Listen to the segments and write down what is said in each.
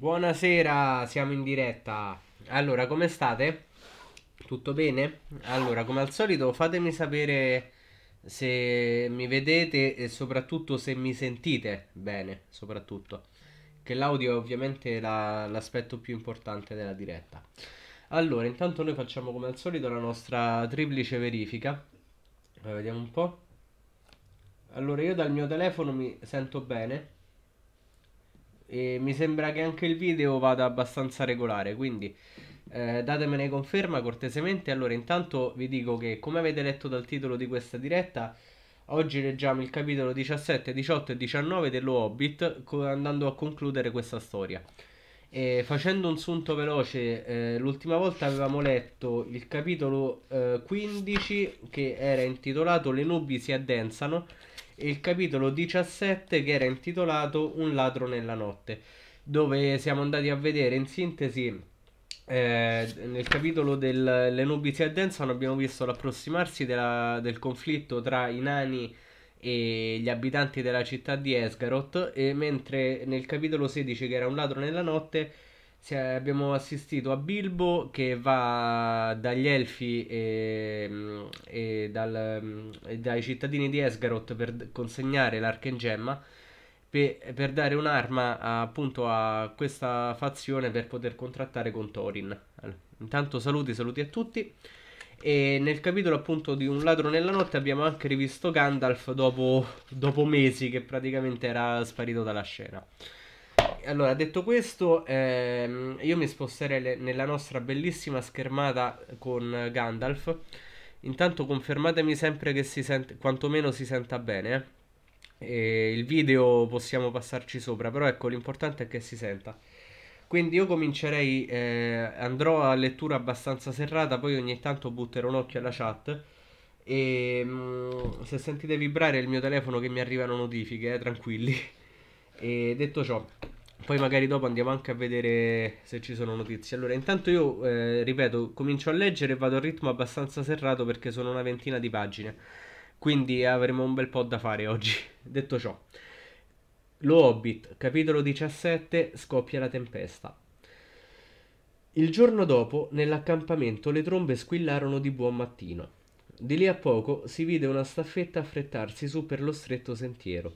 Buonasera, siamo in diretta. Allora, come state? Tutto bene? Allora, come al solito, fatemi sapere se mi vedete e soprattutto se mi sentite bene, soprattutto. Che l'audio è ovviamente la, l'aspetto più importante della diretta. Allora, intanto noi facciamo come al solito la nostra triplice verifica. vediamo un po'. Allora, io dal mio telefono mi sento bene e mi sembra che anche il video vada abbastanza regolare, quindi eh, datemene conferma cortesemente. Allora, intanto vi dico che come avete letto dal titolo di questa diretta, oggi leggiamo il capitolo 17, 18 e 19 dello Hobbit, andando a concludere questa storia. E facendo un sunto veloce, eh, l'ultima volta avevamo letto il capitolo eh, 15 che era intitolato Le nubi si addensano e il capitolo 17 che era intitolato Un ladro nella notte, dove siamo andati a vedere in sintesi eh, nel capitolo delle nubi si addensano abbiamo visto l'approssimarsi della, del conflitto tra i nani e gli abitanti della città di Esgaroth, e mentre nel capitolo 16 che era un ladro nella notte eh, abbiamo assistito a Bilbo che va dagli elfi e, mm, e, dal, mm, e dai cittadini di Esgaroth per consegnare l'archengemma per, per dare un'arma appunto a questa fazione per poter contrattare con Thorin. Allora, intanto saluti, saluti a tutti. E nel capitolo appunto di Un ladro nella notte abbiamo anche rivisto Gandalf dopo, dopo mesi che praticamente era sparito dalla scena allora, detto questo, ehm, io mi sposterei le- nella nostra bellissima schermata con Gandalf. Intanto confermatemi sempre che si sente, quantomeno si senta bene. Eh. E il video possiamo passarci sopra, però ecco, l'importante è che si senta. Quindi io comincerei, eh, andrò a lettura abbastanza serrata, poi ogni tanto butterò un occhio alla chat. E ehm, se sentite vibrare è il mio telefono che mi arrivano notifiche, eh, tranquilli. E detto ciò, poi magari dopo andiamo anche a vedere se ci sono notizie. Allora, intanto io, eh, ripeto, comincio a leggere e vado a ritmo abbastanza serrato perché sono una ventina di pagine. Quindi avremo un bel po' da fare oggi. Detto ciò, Lo Hobbit, capitolo 17, scoppia la tempesta. Il giorno dopo, nell'accampamento, le trombe squillarono di buon mattino. Di lì a poco si vide una staffetta affrettarsi su per lo stretto sentiero.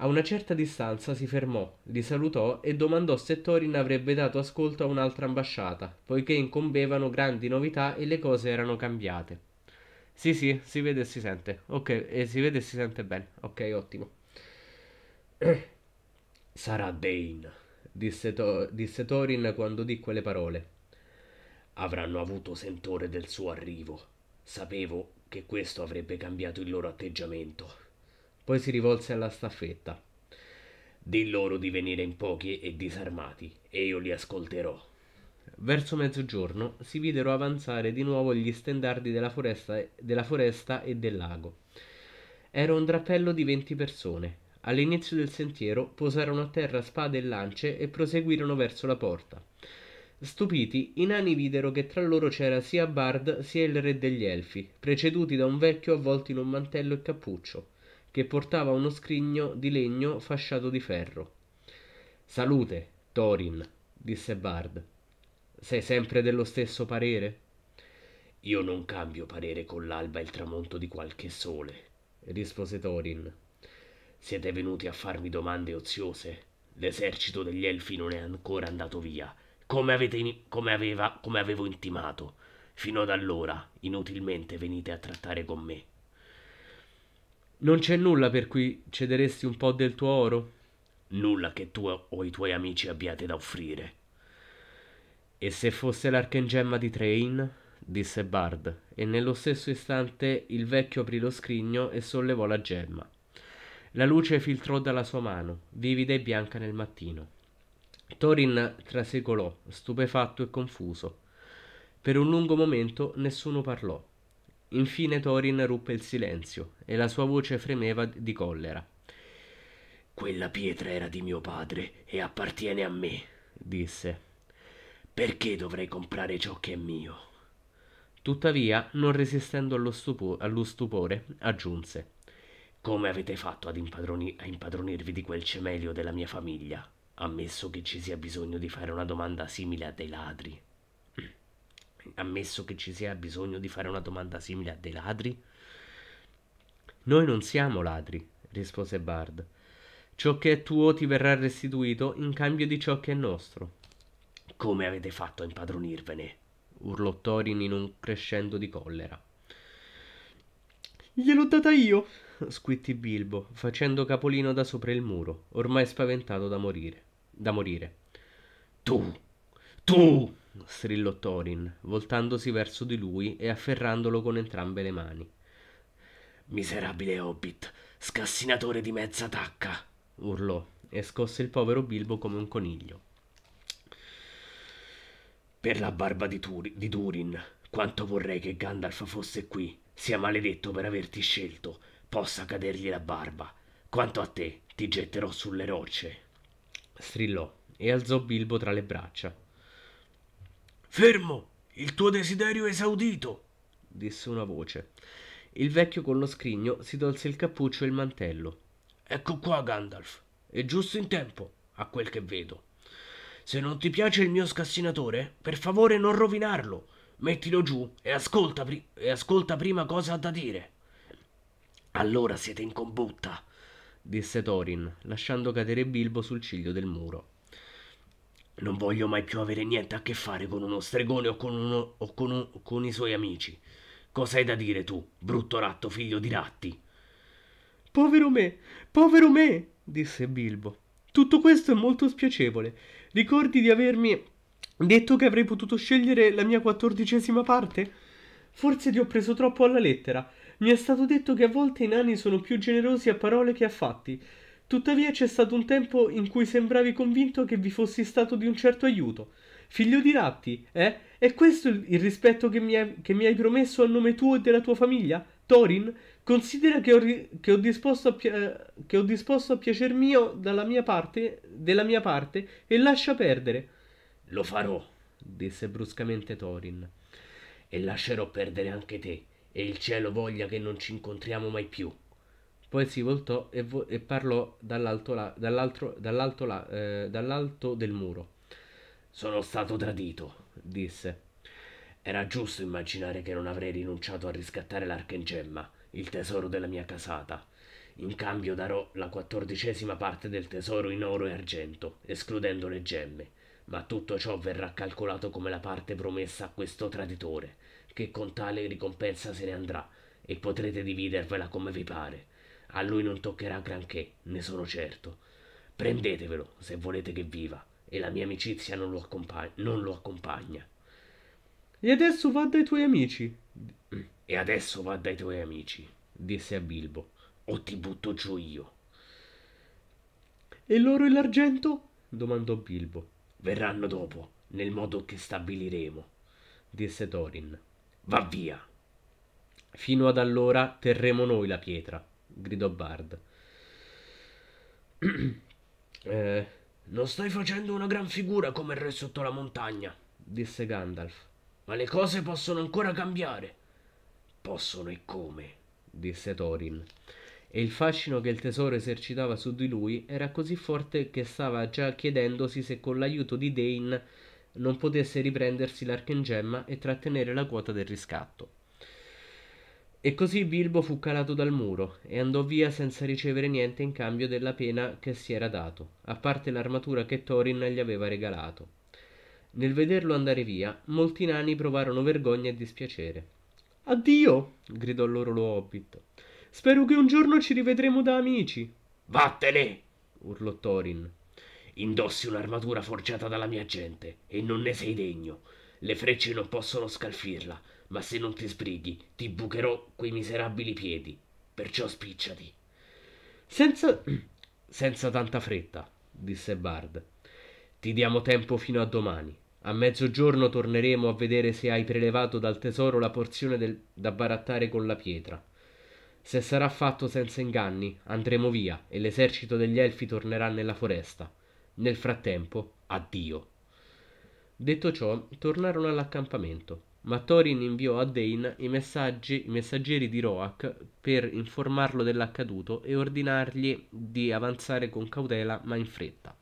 A una certa distanza si fermò, li salutò e domandò se Thorin avrebbe dato ascolto a un'altra ambasciata, poiché incombevano grandi novità e le cose erano cambiate. Sì, sì, si vede e si sente. Ok, e si vede e si sente bene. Ok, ottimo. Sarà Dane, disse, to- disse Thorin quando di quelle parole. Avranno avuto sentore del suo arrivo. Sapevo che questo avrebbe cambiato il loro atteggiamento. Poi si rivolse alla staffetta. Di loro di venire in pochi e disarmati, e io li ascolterò. Verso mezzogiorno si videro avanzare di nuovo gli stendardi della foresta, della foresta e del lago. Era un drappello di venti persone. All'inizio del sentiero posarono a terra spade e lance e proseguirono verso la porta. Stupiti, i nani videro che tra loro c'era sia Bard sia il re degli elfi, preceduti da un vecchio avvolto in un mantello e cappuccio che portava uno scrigno di legno fasciato di ferro. Salute, Thorin, disse Bard. Sei sempre dello stesso parere? Io non cambio parere con l'alba e il tramonto di qualche sole, rispose Thorin. Siete venuti a farmi domande oziose. L'esercito degli elfi non è ancora andato via, come, avete, come, aveva, come avevo intimato. Fino ad allora, inutilmente venite a trattare con me. Non c'è nulla per cui cederesti un po' del tuo oro? Nulla che tu o i tuoi amici abbiate da offrire. E se fosse l'archengemma di Train? disse Bard, e nello stesso istante il vecchio aprì lo scrigno e sollevò la gemma. La luce filtrò dalla sua mano, vivida e bianca nel mattino. Thorin trasecolò, stupefatto e confuso. Per un lungo momento nessuno parlò. Infine Thorin ruppe il silenzio e la sua voce fremeva di collera. Quella pietra era di mio padre e appartiene a me, disse. Perché dovrei comprare ciò che è mio? Tuttavia, non resistendo allo, stupo- allo stupore, aggiunse. Come avete fatto ad impadroni- a impadronirvi di quel cemelio della mia famiglia, ammesso che ci sia bisogno di fare una domanda simile a dei ladri? ammesso che ci sia bisogno di fare una domanda simile a dei ladri? Noi non siamo ladri, rispose Bard. Ciò che è tuo ti verrà restituito in cambio di ciò che è nostro. Come avete fatto a impadronirvene? urlò Thorin in un crescendo di collera. Gliel'ho data io, squittì Bilbo, facendo capolino da sopra il muro, ormai spaventato da morire. Da morire. Tu tu! strillò Thorin, voltandosi verso di lui e afferrandolo con entrambe le mani. Miserabile hobbit, scassinatore di mezza tacca! urlò e scosse il povero Bilbo come un coniglio. Per la barba di, Tur- di Durin, quanto vorrei che Gandalf fosse qui, sia maledetto per averti scelto, possa cadergli la barba. Quanto a te, ti getterò sulle rocce. Strillò e alzò Bilbo tra le braccia. Fermo, il tuo desiderio è esaudito, disse una voce. Il vecchio con lo scrigno si tolse il cappuccio e il mantello. Ecco qua, Gandalf. È giusto in tempo, a quel che vedo. Se non ti piace il mio scassinatore, per favore non rovinarlo. Mettilo giù e ascolta, pri- e ascolta prima cosa ha da dire. Allora siete in combutta, disse Thorin, lasciando cadere Bilbo sul ciglio del muro. Non voglio mai più avere niente a che fare con uno stregone o con, uno, o con, un, o con i suoi amici. Cosa hai da dire tu, brutto ratto figlio di ratti? Povero me, povero me, disse Bilbo. Tutto questo è molto spiacevole. Ricordi di avermi detto che avrei potuto scegliere la mia quattordicesima parte? Forse ti ho preso troppo alla lettera. Mi è stato detto che a volte i nani sono più generosi a parole che a fatti. Tuttavia c'è stato un tempo in cui sembravi convinto che vi fossi stato di un certo aiuto. Figlio di ratti, eh? È questo il rispetto che mi, hai, che mi hai promesso a nome tuo e della tua famiglia? Thorin, considera che ho, che ho, disposto, a eh, che ho disposto a piacer mio dalla mia parte, della mia parte e lascia perdere. Lo farò, disse bruscamente Thorin. E lascerò perdere anche te, e il cielo voglia che non ci incontriamo mai più. Poi si voltò e, vo- e parlò dall'alto, la- dall'altro, dall'alto, la- eh, dall'alto del muro. Sono stato tradito, disse. Era giusto immaginare che non avrei rinunciato a riscattare l'archengemma, il tesoro della mia casata. In cambio darò la quattordicesima parte del tesoro in oro e argento, escludendo le gemme, ma tutto ciò verrà calcolato come la parte promessa a questo traditore, che con tale ricompensa se ne andrà, e potrete dividervela come vi pare. A lui non toccherà granché, ne sono certo. Prendetevelo, se volete che viva, e la mia amicizia non lo, accompagna. Non lo accompagna. E adesso va dai tuoi amici. E adesso va dai tuoi amici, disse a Bilbo, o ti butto giù io. E l'oro e l'argento? domandò Bilbo. Verranno dopo, nel modo che stabiliremo, disse Thorin. Va via. Fino ad allora terremo noi la pietra, gridò Bard. eh, non stai facendo una gran figura come il re sotto la montagna, disse Gandalf. Ma le cose possono ancora cambiare. Possono e come, disse Thorin. E il fascino che il tesoro esercitava su di lui era così forte che stava già chiedendosi se con l'aiuto di Dane non potesse riprendersi l'archengemma e trattenere la quota del riscatto. E così Bilbo fu calato dal muro e andò via senza ricevere niente in cambio della pena che si era dato, a parte l'armatura che Thorin gli aveva regalato. Nel vederlo andare via, molti nani provarono vergogna e dispiacere. Addio! gridò loro lo Hobbit. Spero che un giorno ci rivedremo da amici. Vattene! urlò Thorin. Indossi un'armatura forgiata dalla mia gente e non ne sei degno. Le frecce non possono scalfirla ma se non ti sbrighi ti bucherò quei miserabili piedi, perciò spicciati. Senza... senza tanta fretta, disse Bard. Ti diamo tempo fino a domani. A mezzogiorno torneremo a vedere se hai prelevato dal tesoro la porzione del... da barattare con la pietra. Se sarà fatto senza inganni, andremo via e l'esercito degli elfi tornerà nella foresta. Nel frattempo, addio. Detto ciò, tornarono all'accampamento. Ma Thorin inviò a Dane i, messaggi, i messaggeri di Roak per informarlo dell'accaduto e ordinargli di avanzare con cautela ma in fretta.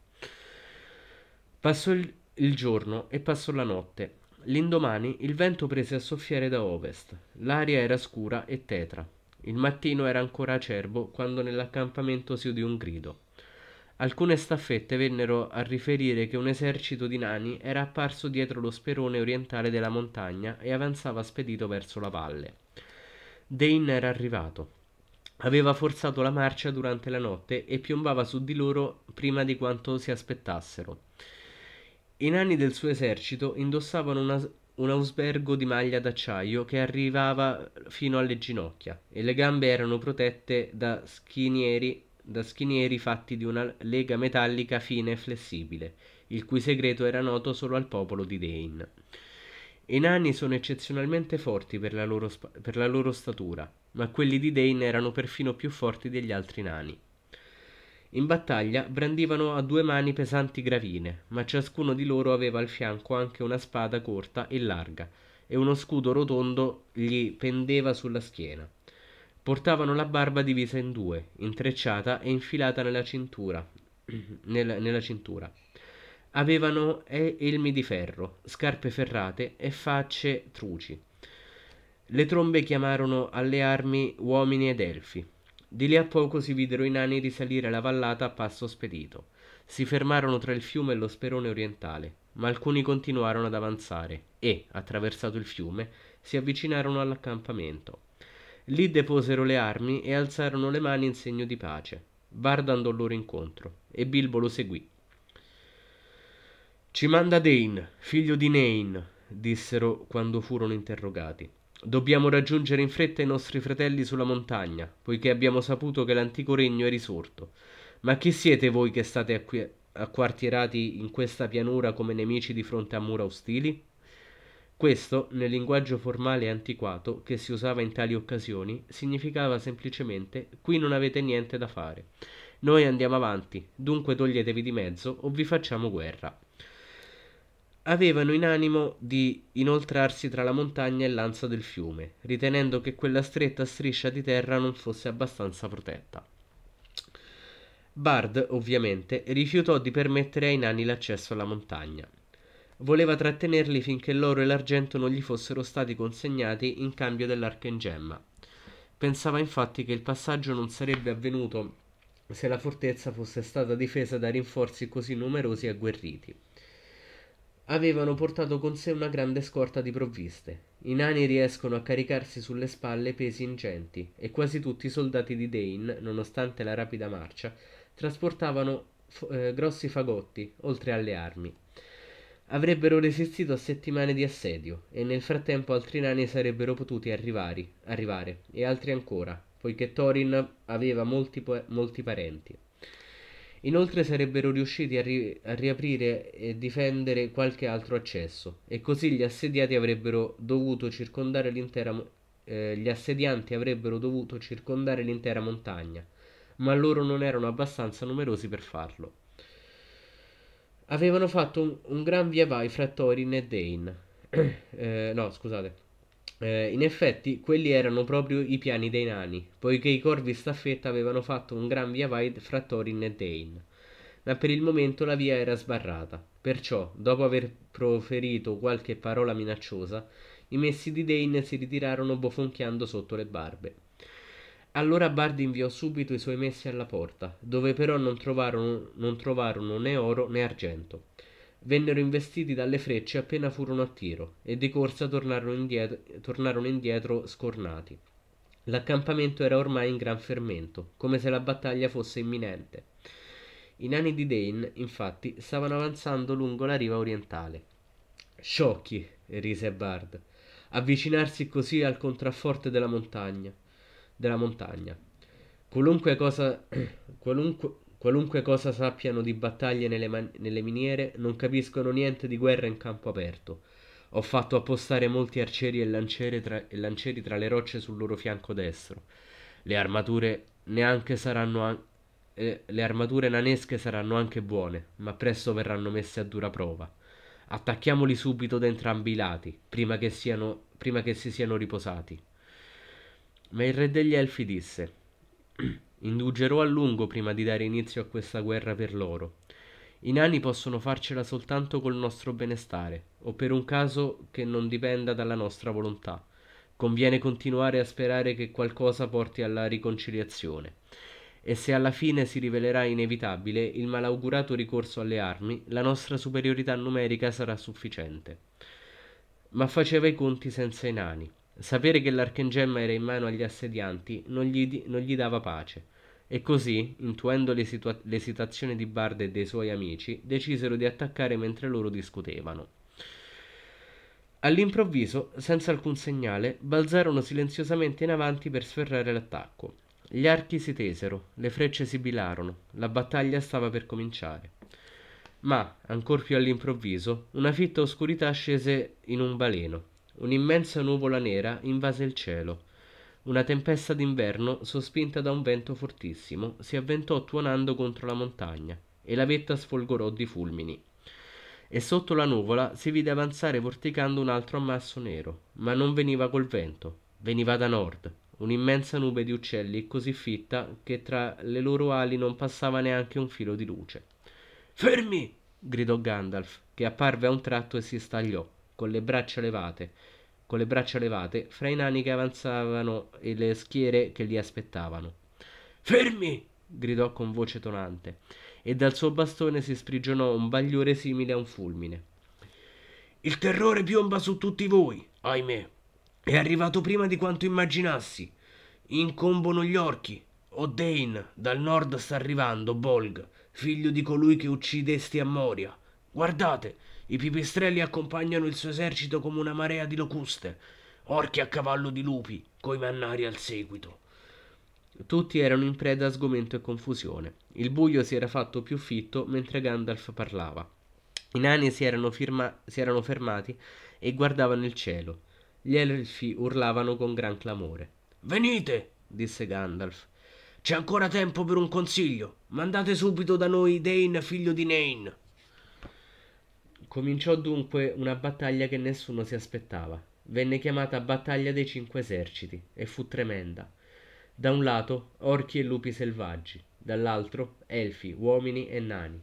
Passò il, il giorno e passò la notte. L'indomani il vento prese a soffiare da ovest. L'aria era scura e tetra. Il mattino era ancora acerbo quando nell'accampamento si udì un grido. Alcune staffette vennero a riferire che un esercito di nani era apparso dietro lo sperone orientale della montagna e avanzava spedito verso la valle. Dane era arrivato. Aveva forzato la marcia durante la notte e piombava su di loro prima di quanto si aspettassero. I nani del suo esercito indossavano una, un ausbergo di maglia d'acciaio che arrivava fino alle ginocchia e le gambe erano protette da schinieri da schinieri fatti di una lega metallica fine e flessibile, il cui segreto era noto solo al popolo di Dane. I nani sono eccezionalmente forti per la, loro, per la loro statura, ma quelli di Dane erano perfino più forti degli altri nani. In battaglia brandivano a due mani pesanti gravine, ma ciascuno di loro aveva al fianco anche una spada corta e larga, e uno scudo rotondo gli pendeva sulla schiena. Portavano la barba divisa in due, intrecciata e infilata nella cintura. nella, nella cintura. Avevano eh, elmi di ferro, scarpe ferrate e facce truci. Le trombe chiamarono alle armi uomini ed elfi. Di lì a poco si videro i nani risalire la vallata a passo spedito. Si fermarono tra il fiume e lo sperone orientale, ma alcuni continuarono ad avanzare e, attraversato il fiume, si avvicinarono all'accampamento. Lì deposero le armi e alzarono le mani in segno di pace. Varda andò loro incontro e Bilbo lo seguì. Ci manda Dane, figlio di Nain, dissero quando furono interrogati. Dobbiamo raggiungere in fretta i nostri fratelli sulla montagna, poiché abbiamo saputo che l'antico regno è risorto. Ma chi siete voi che state acqui- acquartierati in questa pianura come nemici di fronte a mura ostili? Questo, nel linguaggio formale e antiquato che si usava in tali occasioni, significava semplicemente qui non avete niente da fare. Noi andiamo avanti, dunque toglietevi di mezzo o vi facciamo guerra. Avevano in animo di inoltrarsi tra la montagna e l'anza del fiume, ritenendo che quella stretta striscia di terra non fosse abbastanza protetta. Bard, ovviamente, rifiutò di permettere ai nani l'accesso alla montagna voleva trattenerli finché l'oro e l'argento non gli fossero stati consegnati in cambio dell'arca in gemma. Pensava infatti che il passaggio non sarebbe avvenuto se la fortezza fosse stata difesa da rinforzi così numerosi e agguerriti. Avevano portato con sé una grande scorta di provviste. I nani riescono a caricarsi sulle spalle pesi ingenti e quasi tutti i soldati di Dane, nonostante la rapida marcia, trasportavano eh, grossi fagotti, oltre alle armi. Avrebbero resistito a settimane di assedio e nel frattempo altri nani sarebbero potuti arrivare, arrivare e altri ancora, poiché Thorin aveva molti, molti parenti. Inoltre sarebbero riusciti a, ri- a, riaprire e difendere qualche altro accesso e così gli assediati avrebbero dovuto circondare l'intera mo- eh, gli assedianti avrebbero dovuto circondare l'intera montagna, ma loro non erano abbastanza numerosi per farlo avevano fatto un, un gran via vai fra Thorin e Dane. eh, no, scusate. Eh, in effetti, quelli erano proprio i piani dei nani, poiché i corvi staffetta avevano fatto un gran via vai fra Thorin e Dane. Ma per il momento la via era sbarrata. Perciò, dopo aver proferito qualche parola minacciosa, i messi di Dane si ritirarono bofonchiando sotto le barbe. Allora Bard inviò subito i suoi messi alla porta, dove però non trovarono, non trovarono né oro né argento. Vennero investiti dalle frecce appena furono a tiro e di corsa tornarono indietro, tornarono indietro scornati. L'accampamento era ormai in gran fermento, come se la battaglia fosse imminente. I nani di Dane, infatti, stavano avanzando lungo la riva orientale. Sciocchi, rise Bard, avvicinarsi così al contrafforte della montagna della montagna. Qualunque cosa, qualunque, qualunque cosa sappiano di battaglie nelle, man- nelle miniere, non capiscono niente di guerra in campo aperto. Ho fatto appostare molti arcieri e, tra, e lancieri tra le rocce sul loro fianco destro. Le armature neanche saranno an- eh, le armature nanesche saranno anche buone, ma presto verranno messe a dura prova. Attacchiamoli subito da entrambi i lati, prima che, siano, prima che si siano riposati. Ma il re degli elfi disse, indugerò a lungo prima di dare inizio a questa guerra per loro. I nani possono farcela soltanto col nostro benestare, o per un caso che non dipenda dalla nostra volontà. Conviene continuare a sperare che qualcosa porti alla riconciliazione. E se alla fine si rivelerà inevitabile il malaugurato ricorso alle armi, la nostra superiorità numerica sarà sufficiente. Ma faceva i conti senza i nani Sapere che l'archengemma era in mano agli assedianti non gli, di- non gli dava pace. E così, intuendo l'esita- l'esitazione di Bard e dei suoi amici, decisero di attaccare mentre loro discutevano. All'improvviso, senza alcun segnale, balzarono silenziosamente in avanti per sferrare l'attacco. Gli archi si tesero, le frecce sibilarono, la battaglia stava per cominciare. Ma, ancor più all'improvviso, una fitta oscurità scese in un baleno Un'immensa nuvola nera invase il cielo. Una tempesta d'inverno, sospinta da un vento fortissimo, si avventò tuonando contro la montagna, e la vetta sfolgorò di fulmini. E sotto la nuvola si vide avanzare vorticando un altro ammasso nero, ma non veniva col vento, veniva da nord, un'immensa nube di uccelli così fitta che tra le loro ali non passava neanche un filo di luce. Fermi! gridò Gandalf, che apparve a un tratto e si stagliò con le braccia levate, con le braccia levate fra i nani che avanzavano e le schiere che li aspettavano. Fermi! gridò con voce tonante, e dal suo bastone si sprigionò un bagliore simile a un fulmine. Il terrore piomba su tutti voi, ahimè. È arrivato prima di quanto immaginassi. Incombono gli orchi. Odain, dal nord sta arrivando Bolg, figlio di colui che uccidesti a Moria. Guardate, i pipistrelli accompagnano il suo esercito come una marea di locuste, orchi a cavallo di lupi, coi mannari al seguito. Tutti erano in preda a sgomento e confusione. Il buio si era fatto più fitto mentre Gandalf parlava. I nani si erano, firma- si erano fermati e guardavano il cielo. Gli elfi urlavano con gran clamore. Venite, disse Gandalf. C'è ancora tempo per un consiglio. Mandate subito da noi Dane, figlio di Nain. Cominciò dunque una battaglia che nessuno si aspettava. Venne chiamata Battaglia dei Cinque Eserciti e fu tremenda. Da un lato orchi e lupi selvaggi, dall'altro elfi, uomini e nani.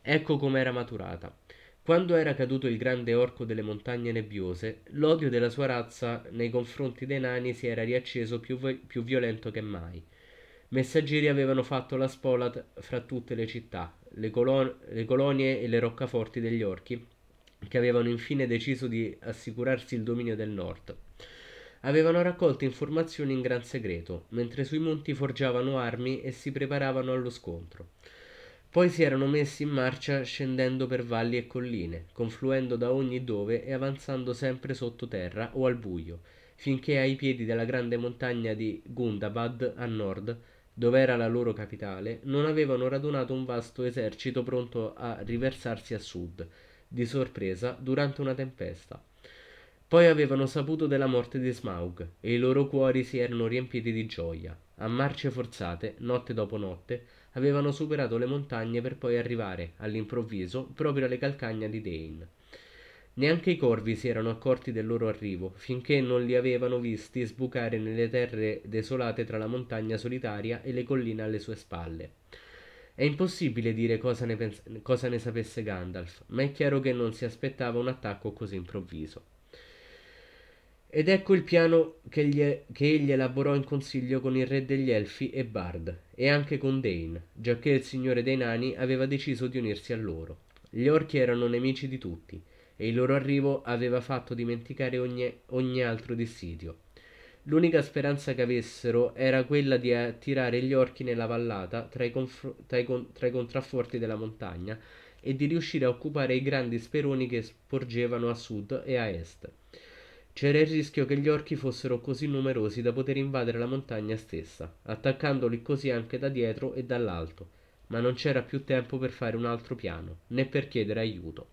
Ecco com'era maturata. Quando era caduto il grande orco delle montagne nebbiose, l'odio della sua razza nei confronti dei nani si era riacceso più, più violento che mai. Messaggeri avevano fatto la spola fra tutte le città, le, colon- le colonie e le roccaforti degli orchi, che avevano infine deciso di assicurarsi il dominio del nord. Avevano raccolto informazioni in gran segreto, mentre sui monti forgiavano armi e si preparavano allo scontro. Poi si erano messi in marcia scendendo per valli e colline, confluendo da ogni dove e avanzando sempre sottoterra o al buio, finché ai piedi della grande montagna di Gundabad a nord dov'era la loro capitale, non avevano radunato un vasto esercito pronto a riversarsi a sud, di sorpresa, durante una tempesta. Poi avevano saputo della morte di Smaug e i loro cuori si erano riempiti di gioia. A marce forzate, notte dopo notte, avevano superato le montagne per poi arrivare, all'improvviso, proprio alle calcagna di Dane. Neanche i corvi si erano accorti del loro arrivo, finché non li avevano visti sbucare nelle terre desolate tra la montagna solitaria e le colline alle sue spalle. È impossibile dire cosa ne, pens- cosa ne sapesse Gandalf, ma è chiaro che non si aspettava un attacco così improvviso. Ed ecco il piano che, gli, che, egli elaborò in consiglio con il re degli Elfi e Bard, e anche con Dane, giacché il signore dei nani aveva deciso di unirsi a loro. Gli orchi erano nemici di tutti, e il loro arrivo aveva fatto dimenticare ogni, ogni altro dissidio. L'unica speranza che avessero era quella di attirare gli orchi nella vallata tra i, conf- tra, i con- tra i, contrafforti della montagna e di riuscire a occupare i grandi speroni che sporgevano a sud e a est. C'era il rischio che gli orchi fossero così numerosi da poter invadere la montagna stessa, attaccandoli così anche da dietro e dall'alto, ma non c'era più tempo per fare un altro piano, né per chiedere aiuto.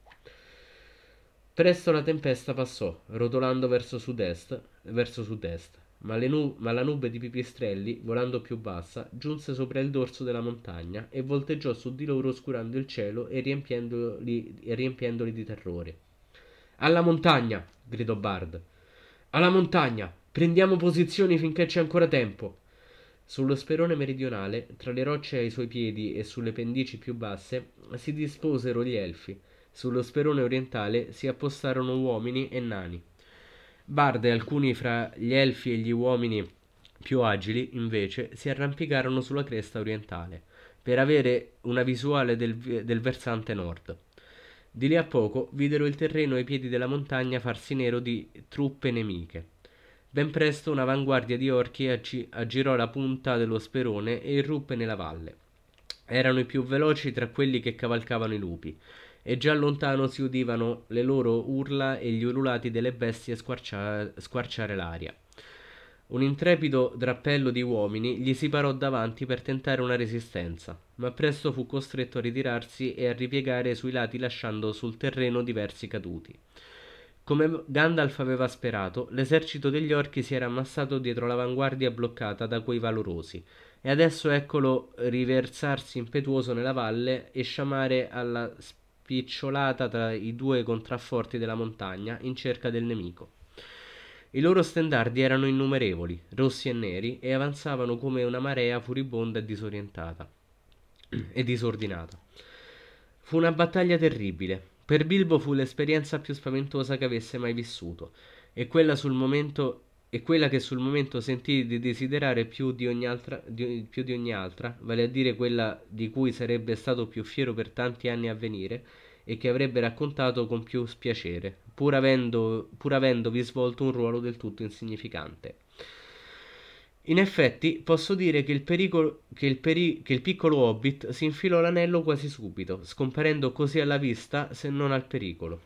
Presto la tempesta passò, rotolando verso sud-est, verso sud-est ma, nu- ma la nube di pipistrelli, volando più bassa, giunse sopra il dorso della montagna e volteggiò su di loro oscurando il cielo e riempiendoli, e riempiendoli di terrore. Alla montagna! gridò Bard. Alla montagna! Prendiamo posizioni finché c'è ancora tempo! Sullo sperone meridionale, tra le rocce ai suoi piedi e sulle pendici più basse, si disposero gli elfi, sullo sperone orientale si appostarono uomini e nani. Bard e alcuni fra gli elfi e gli uomini più agili, invece, si arrampicarono sulla cresta orientale per avere una visuale del, del versante nord. Di lì a poco videro il terreno ai piedi della montagna farsi nero di truppe nemiche. Ben presto un'avanguardia di orchi aggi- aggirò la punta dello sperone e irruppe nella valle. Erano i più veloci tra quelli che cavalcavano i lupi, e già lontano si udivano le loro urla e gli ululati delle bestie squarcia- squarciare l'aria. Un intrepido drappello di uomini gli si parò davanti per tentare una resistenza, ma presto fu costretto a ritirarsi e a ripiegare sui lati lasciando sul terreno diversi caduti. Come Gandalf aveva sperato, l'esercito degli orchi si era ammassato dietro l'avanguardia bloccata da quei valorosi, e adesso eccolo riversarsi impetuoso nella valle e sciamare alla spicciolata tra i due contrafforti della montagna in cerca del nemico. I loro stendardi erano innumerevoli, rossi e neri, e avanzavano come una marea furibonda e disorientata e disordinata. Fu una battaglia terribile. Per Bilbo fu l'esperienza più spaventosa che avesse mai vissuto, e quella sul momento e quella che sul momento sentii di desiderare più di, ogni altra, di, più di ogni altra, vale a dire quella di cui sarebbe stato più fiero per tanti anni a venire e che avrebbe raccontato con più spiacere, pur, avendo, pur avendovi svolto un ruolo del tutto insignificante. In effetti, posso dire che il, pericolo, che, il peri, che il piccolo hobbit si infilò l'anello quasi subito, scomparendo così alla vista se non al pericolo.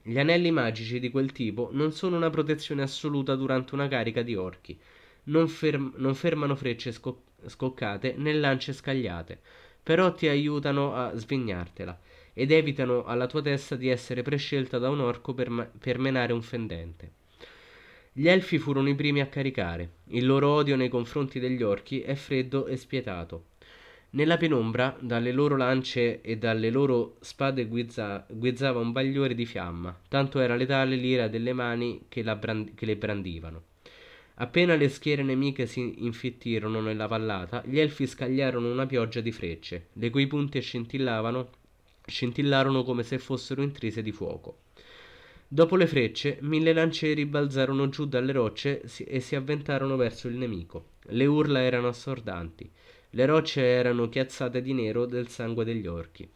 Gli anelli magici di quel tipo non sono una protezione assoluta durante una carica di orchi. Non, ferm- non fermano frecce sco- scoccate né lance scagliate, però ti aiutano a svignartela ed evitano alla tua testa di essere prescelta da un orco per, ma- per menare un fendente. Gli elfi furono i primi a caricare. Il loro odio nei confronti degli orchi è freddo e spietato. Nella penombra, dalle loro lance e dalle loro spade guizza- guizzava un bagliore di fiamma, tanto era letale l'ira delle mani che, brand- che le brandivano. Appena le schiere nemiche si infittirono nella vallata, gli elfi scagliarono una pioggia di frecce, le cui punte scintillavano, scintillarono come se fossero intrise di fuoco. Dopo le frecce, mille lancieri balzarono giù dalle rocce e si avventarono verso il nemico. Le urla erano assordanti. Le rocce erano chiazzate di nero del sangue degli orchi.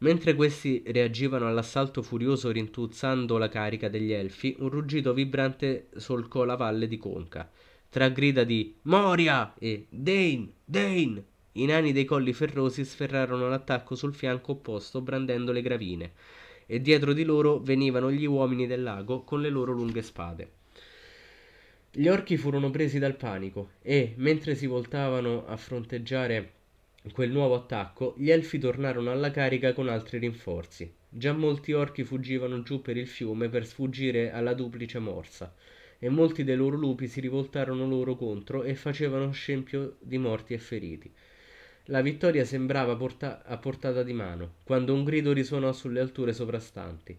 Mentre questi reagivano all'assalto furioso rintuzzando la carica degli elfi, un ruggito vibrante solcò la valle di Conca. Tra grida di Moria e Dane, Dane, i nani dei colli ferrosi sferrarono l'attacco sul fianco opposto, brandendo le gravine, e dietro di loro venivano gli uomini del lago con le loro lunghe spade. Gli orchi furono presi dal panico e, mentre si voltavano a fronteggiare quel nuovo attacco, gli Elfi tornarono alla carica con altri rinforzi. Già molti orchi fuggivano giù per il fiume per sfuggire alla duplice morsa, e molti dei loro lupi si rivoltarono loro contro e facevano scempio di morti e feriti. La vittoria sembrava porta- a portata di mano, quando un grido risuonò sulle alture soprastanti.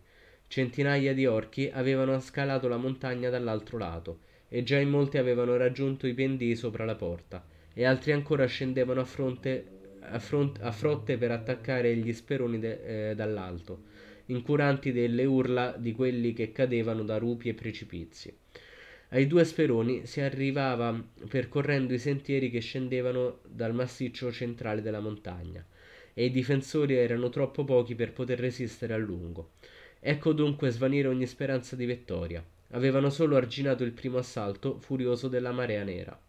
Centinaia di orchi avevano scalato la montagna dall'altro lato e già in molti avevano raggiunto i pendii sopra la porta, e altri ancora scendevano a, fronte, a, front, a frotte per attaccare gli speroni de, eh, dall'alto, incuranti delle urla di quelli che cadevano da rupi e precipizi. Ai due speroni si arrivava percorrendo i sentieri che scendevano dal massiccio centrale della montagna, e i difensori erano troppo pochi per poter resistere a lungo. Ecco dunque svanire ogni speranza di vittoria. Avevano solo arginato il primo assalto furioso della marea nera.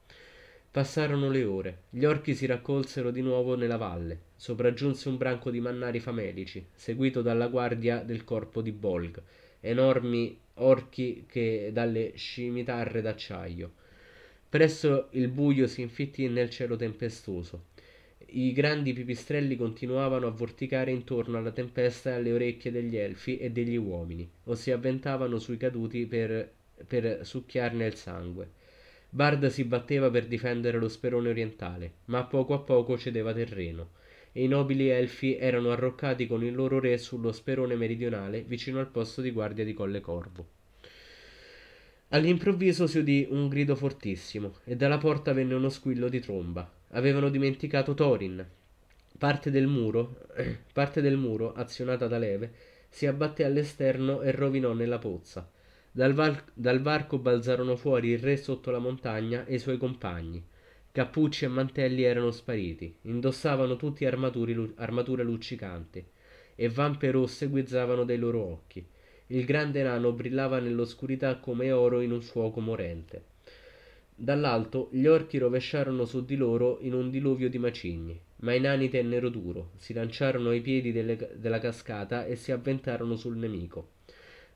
Passarono le ore. Gli orchi si raccolsero di nuovo nella valle. Sopraggiunse un branco di mannari famelici, seguito dalla guardia del corpo di Bolg, enormi orchi che dalle scimitarre d'acciaio. Presso il buio si infittì nel cielo tempestoso i grandi pipistrelli continuavano a vorticare intorno alla tempesta e alle orecchie degli elfi e degli uomini, o si avventavano sui caduti per, per succhiarne il sangue. Bard si batteva per difendere lo sperone orientale, ma poco a poco cedeva terreno, e i nobili elfi erano arroccati con il loro re sullo sperone meridionale vicino al posto di guardia di Colle Corvo. All'improvviso si udì un grido fortissimo e dalla porta venne uno squillo di tromba. Avevano dimenticato Thorin. Parte del muro, parte del muro azionata da leve, si abbatté all'esterno e rovinò nella pozza. Dal, val- dal varco balzarono fuori il re sotto la montagna e i suoi compagni. Cappucci e mantelli erano spariti, indossavano tutti armature, armature luccicanti e vampe rosse guizzavano dai loro occhi. Il grande nano brillava nell'oscurità come oro in un fuoco morente. Dall'alto gli orchi rovesciarono su di loro in un diluvio di macigni, ma i nani tennero duro, si lanciarono ai piedi delle, della cascata e si avventarono sul nemico.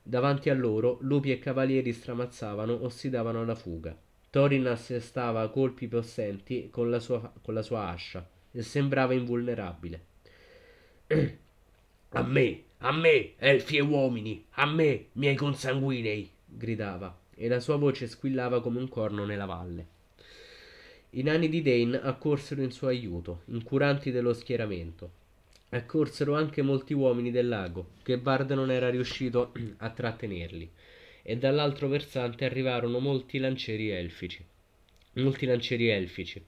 Davanti a loro lupi e cavalieri stramazzavano o si davano alla fuga. Thorin assestava colpi possenti con la sua, con la sua ascia e sembrava invulnerabile. A me, a me, elfi e uomini, a me, miei consanguinei, gridava e la sua voce squillava come un corno nella valle. I nani di Dane accorsero in suo aiuto, incuranti dello schieramento. Accorsero anche molti uomini del lago, che Bard non era riuscito a trattenerli, e dall'altro versante arrivarono molti lancieri elfici. Molti lancieri elfici.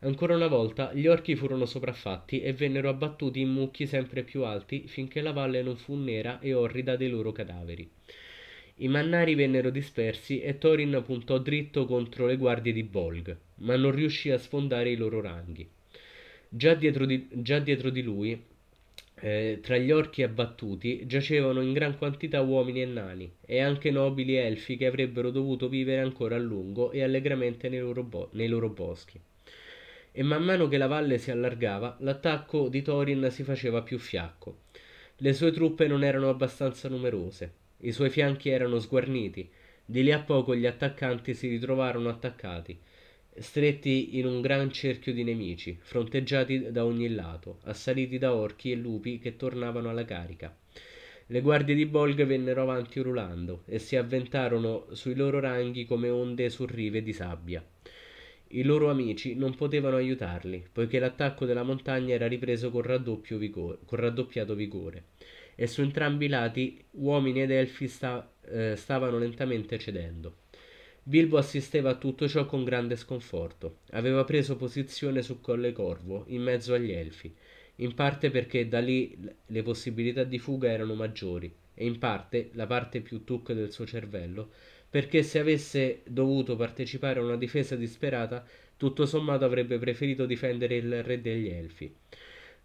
Ancora una volta gli orchi furono sopraffatti e vennero abbattuti in mucchi sempre più alti finché la valle non fu nera e orrida dei loro cadaveri. I mannari vennero dispersi e Thorin puntò dritto contro le guardie di Bolg, ma non riuscì a sfondare i loro ranghi. Già dietro di, già dietro di lui, eh, tra gli orchi abbattuti, giacevano in gran quantità uomini e nani, e anche nobili elfi che avrebbero dovuto vivere ancora a lungo e allegramente nei loro, bo- nei loro boschi e man mano che la valle si allargava, l'attacco di Thorin si faceva più fiacco. Le sue truppe non erano abbastanza numerose. I suoi fianchi erano sguarniti. Di lì a poco gli attaccanti si ritrovarono attaccati, stretti in un gran cerchio di nemici, fronteggiati da ogni lato, assaliti da orchi e lupi che tornavano alla carica. Le guardie di Bolg vennero avanti urlando e si avventarono sui loro ranghi come onde su rive di sabbia. I loro amici non potevano aiutarli, poiché l'attacco della montagna era ripreso con, vigore, con raddoppiato vigore e su entrambi i lati uomini ed elfi sta, eh, stavano lentamente cedendo. Bilbo assisteva a tutto ciò con grande sconforto. Aveva preso posizione su Colle Corvo, in mezzo agli elfi, in parte perché da lì le possibilità di fuga erano maggiori, e in parte, la parte più tuc del suo cervello, perché se avesse dovuto partecipare a una difesa disperata, tutto sommato avrebbe preferito difendere il re degli elfi.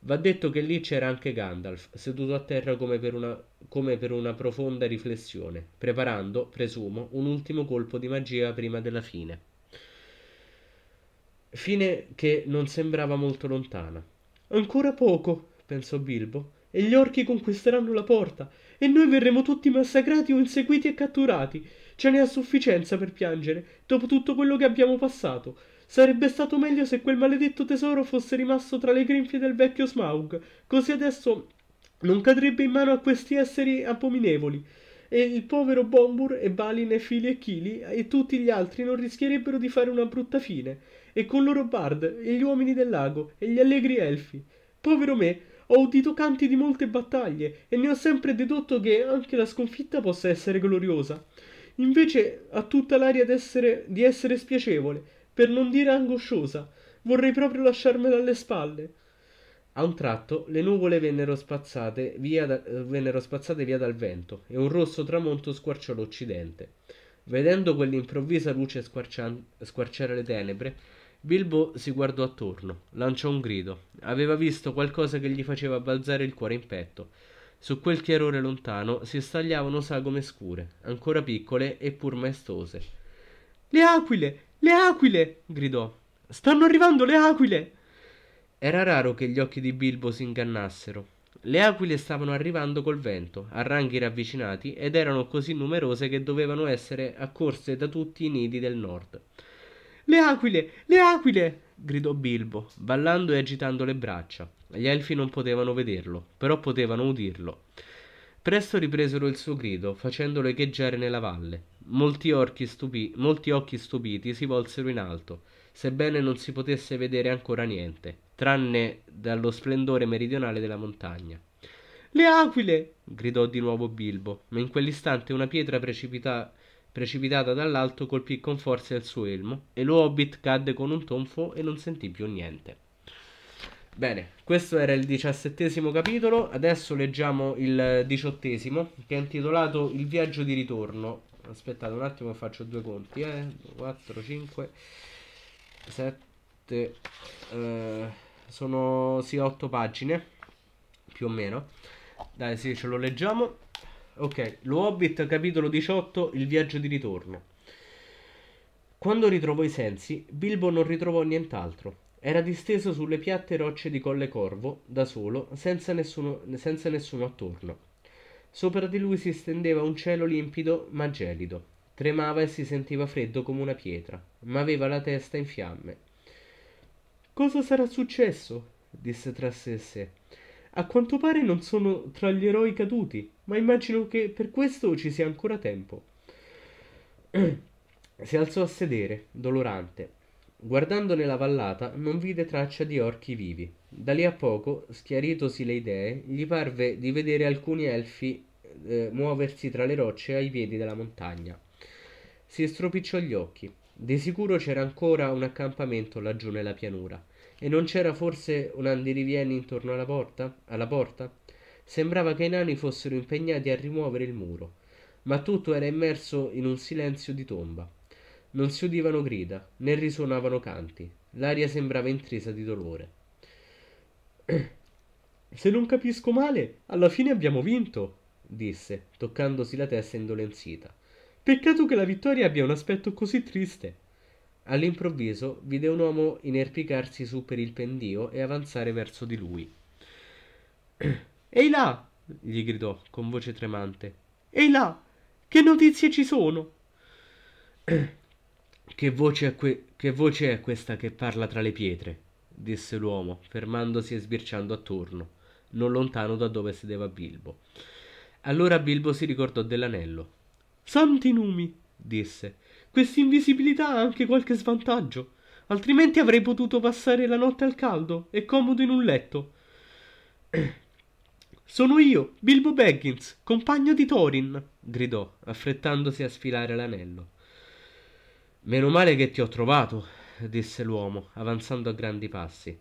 Va detto che lì c'era anche Gandalf, seduto a terra come per, una, come per una profonda riflessione, preparando, presumo, un ultimo colpo di magia prima della fine. Fine che non sembrava molto lontana. Ancora poco, pensò Bilbo, e gli orchi conquisteranno la porta, e noi verremo tutti massacrati o inseguiti e catturati. Ce n'è a sufficienza per piangere, dopo tutto quello che abbiamo passato. Sarebbe stato meglio se quel maledetto tesoro fosse rimasto tra le grinfie del vecchio Smaug, così adesso non cadrebbe in mano a questi esseri abominevoli. E il povero Bombur e Balin e Fili e Kili e tutti gli altri non rischierebbero di fare una brutta fine. E con loro Bard e gli uomini del lago e gli allegri elfi. Povero me, ho udito canti di molte battaglie e ne ho sempre dedotto che anche la sconfitta possa essere gloriosa. Invece ha tutta l'aria di essere spiacevole per non dire angosciosa. Vorrei proprio lasciarmela alle spalle. A un tratto le nuvole vennero spazzate, da, eh, vennero spazzate via dal vento e un rosso tramonto squarciò l'Occidente. Vedendo quell'improvvisa luce squarciare le tenebre, Bilbo si guardò attorno, lanciò un grido. Aveva visto qualcosa che gli faceva balzare il cuore in petto. Su quel chiarore lontano si stagliavano sagome scure, ancora piccole eppur maestose. Le aquile! le aquile gridò stanno arrivando le aquile era raro che gli occhi di bilbo si ingannassero. le aquile stavano arrivando col vento a ranghi ravvicinati ed erano così numerose che dovevano essere accorse da tutti i nidi del nord le aquile le aquile gridò bilbo ballando e agitando le braccia gli elfi non potevano vederlo però potevano udirlo presto ripresero il suo grido facendolo echeggiare nella valle Molti, stupi- molti occhi stupiti si volsero in alto, sebbene non si potesse vedere ancora niente, tranne dallo splendore meridionale della montagna. Le aquile! gridò di nuovo Bilbo, ma in quell'istante una pietra precipita- precipitata dall'alto colpì con forza il suo elmo e lo hobbit cadde con un tonfo e non sentì più niente. Bene, questo era il diciassettesimo capitolo, adesso leggiamo il diciottesimo che è intitolato Il viaggio di ritorno aspettate un attimo faccio due conti eh 4 5 7 eh, sono sì 8 pagine più o meno dai sì ce lo leggiamo ok lo Hobbit capitolo 18 il viaggio di ritorno quando ritrovò i sensi Bilbo non ritrovò nient'altro era disteso sulle piatte rocce di Colle Corvo da solo senza nessuno, senza nessuno attorno Sopra di lui si stendeva un cielo limpido ma gelido. Tremava e si sentiva freddo come una pietra, ma aveva la testa in fiamme. Cosa sarà successo? disse tra sé e sé. A quanto pare non sono tra gli eroi caduti, ma immagino che per questo ci sia ancora tempo. si alzò a sedere, dolorante, guardando nella vallata non vide traccia di orchi vivi da lì a poco schiaritosi le idee gli parve di vedere alcuni elfi eh, muoversi tra le rocce ai piedi della montagna si stropicciò gli occhi di sicuro c'era ancora un accampamento laggiù nella pianura e non c'era forse un andirivieni intorno alla porta alla porta sembrava che i nani fossero impegnati a rimuovere il muro ma tutto era immerso in un silenzio di tomba non si udivano grida né risuonavano canti l'aria sembrava intrisa di dolore se non capisco male alla fine abbiamo vinto disse toccandosi la testa indolenzita peccato che la vittoria abbia un aspetto così triste all'improvviso vide un uomo inerpicarsi su per il pendio e avanzare verso di lui ehi là gli gridò con voce tremante ehi là che notizie ci sono Che voce, que- che voce è questa che parla tra le pietre? disse l'uomo, fermandosi e sbirciando attorno, non lontano da dove sedeva Bilbo. Allora Bilbo si ricordò dell'anello. Santi numi, disse, questa invisibilità ha anche qualche svantaggio, altrimenti avrei potuto passare la notte al caldo e comodo in un letto. Sono io, Bilbo Baggins, compagno di Thorin, gridò, affrettandosi a sfilare l'anello. Meno male che ti ho trovato, disse l'uomo, avanzando a grandi passi.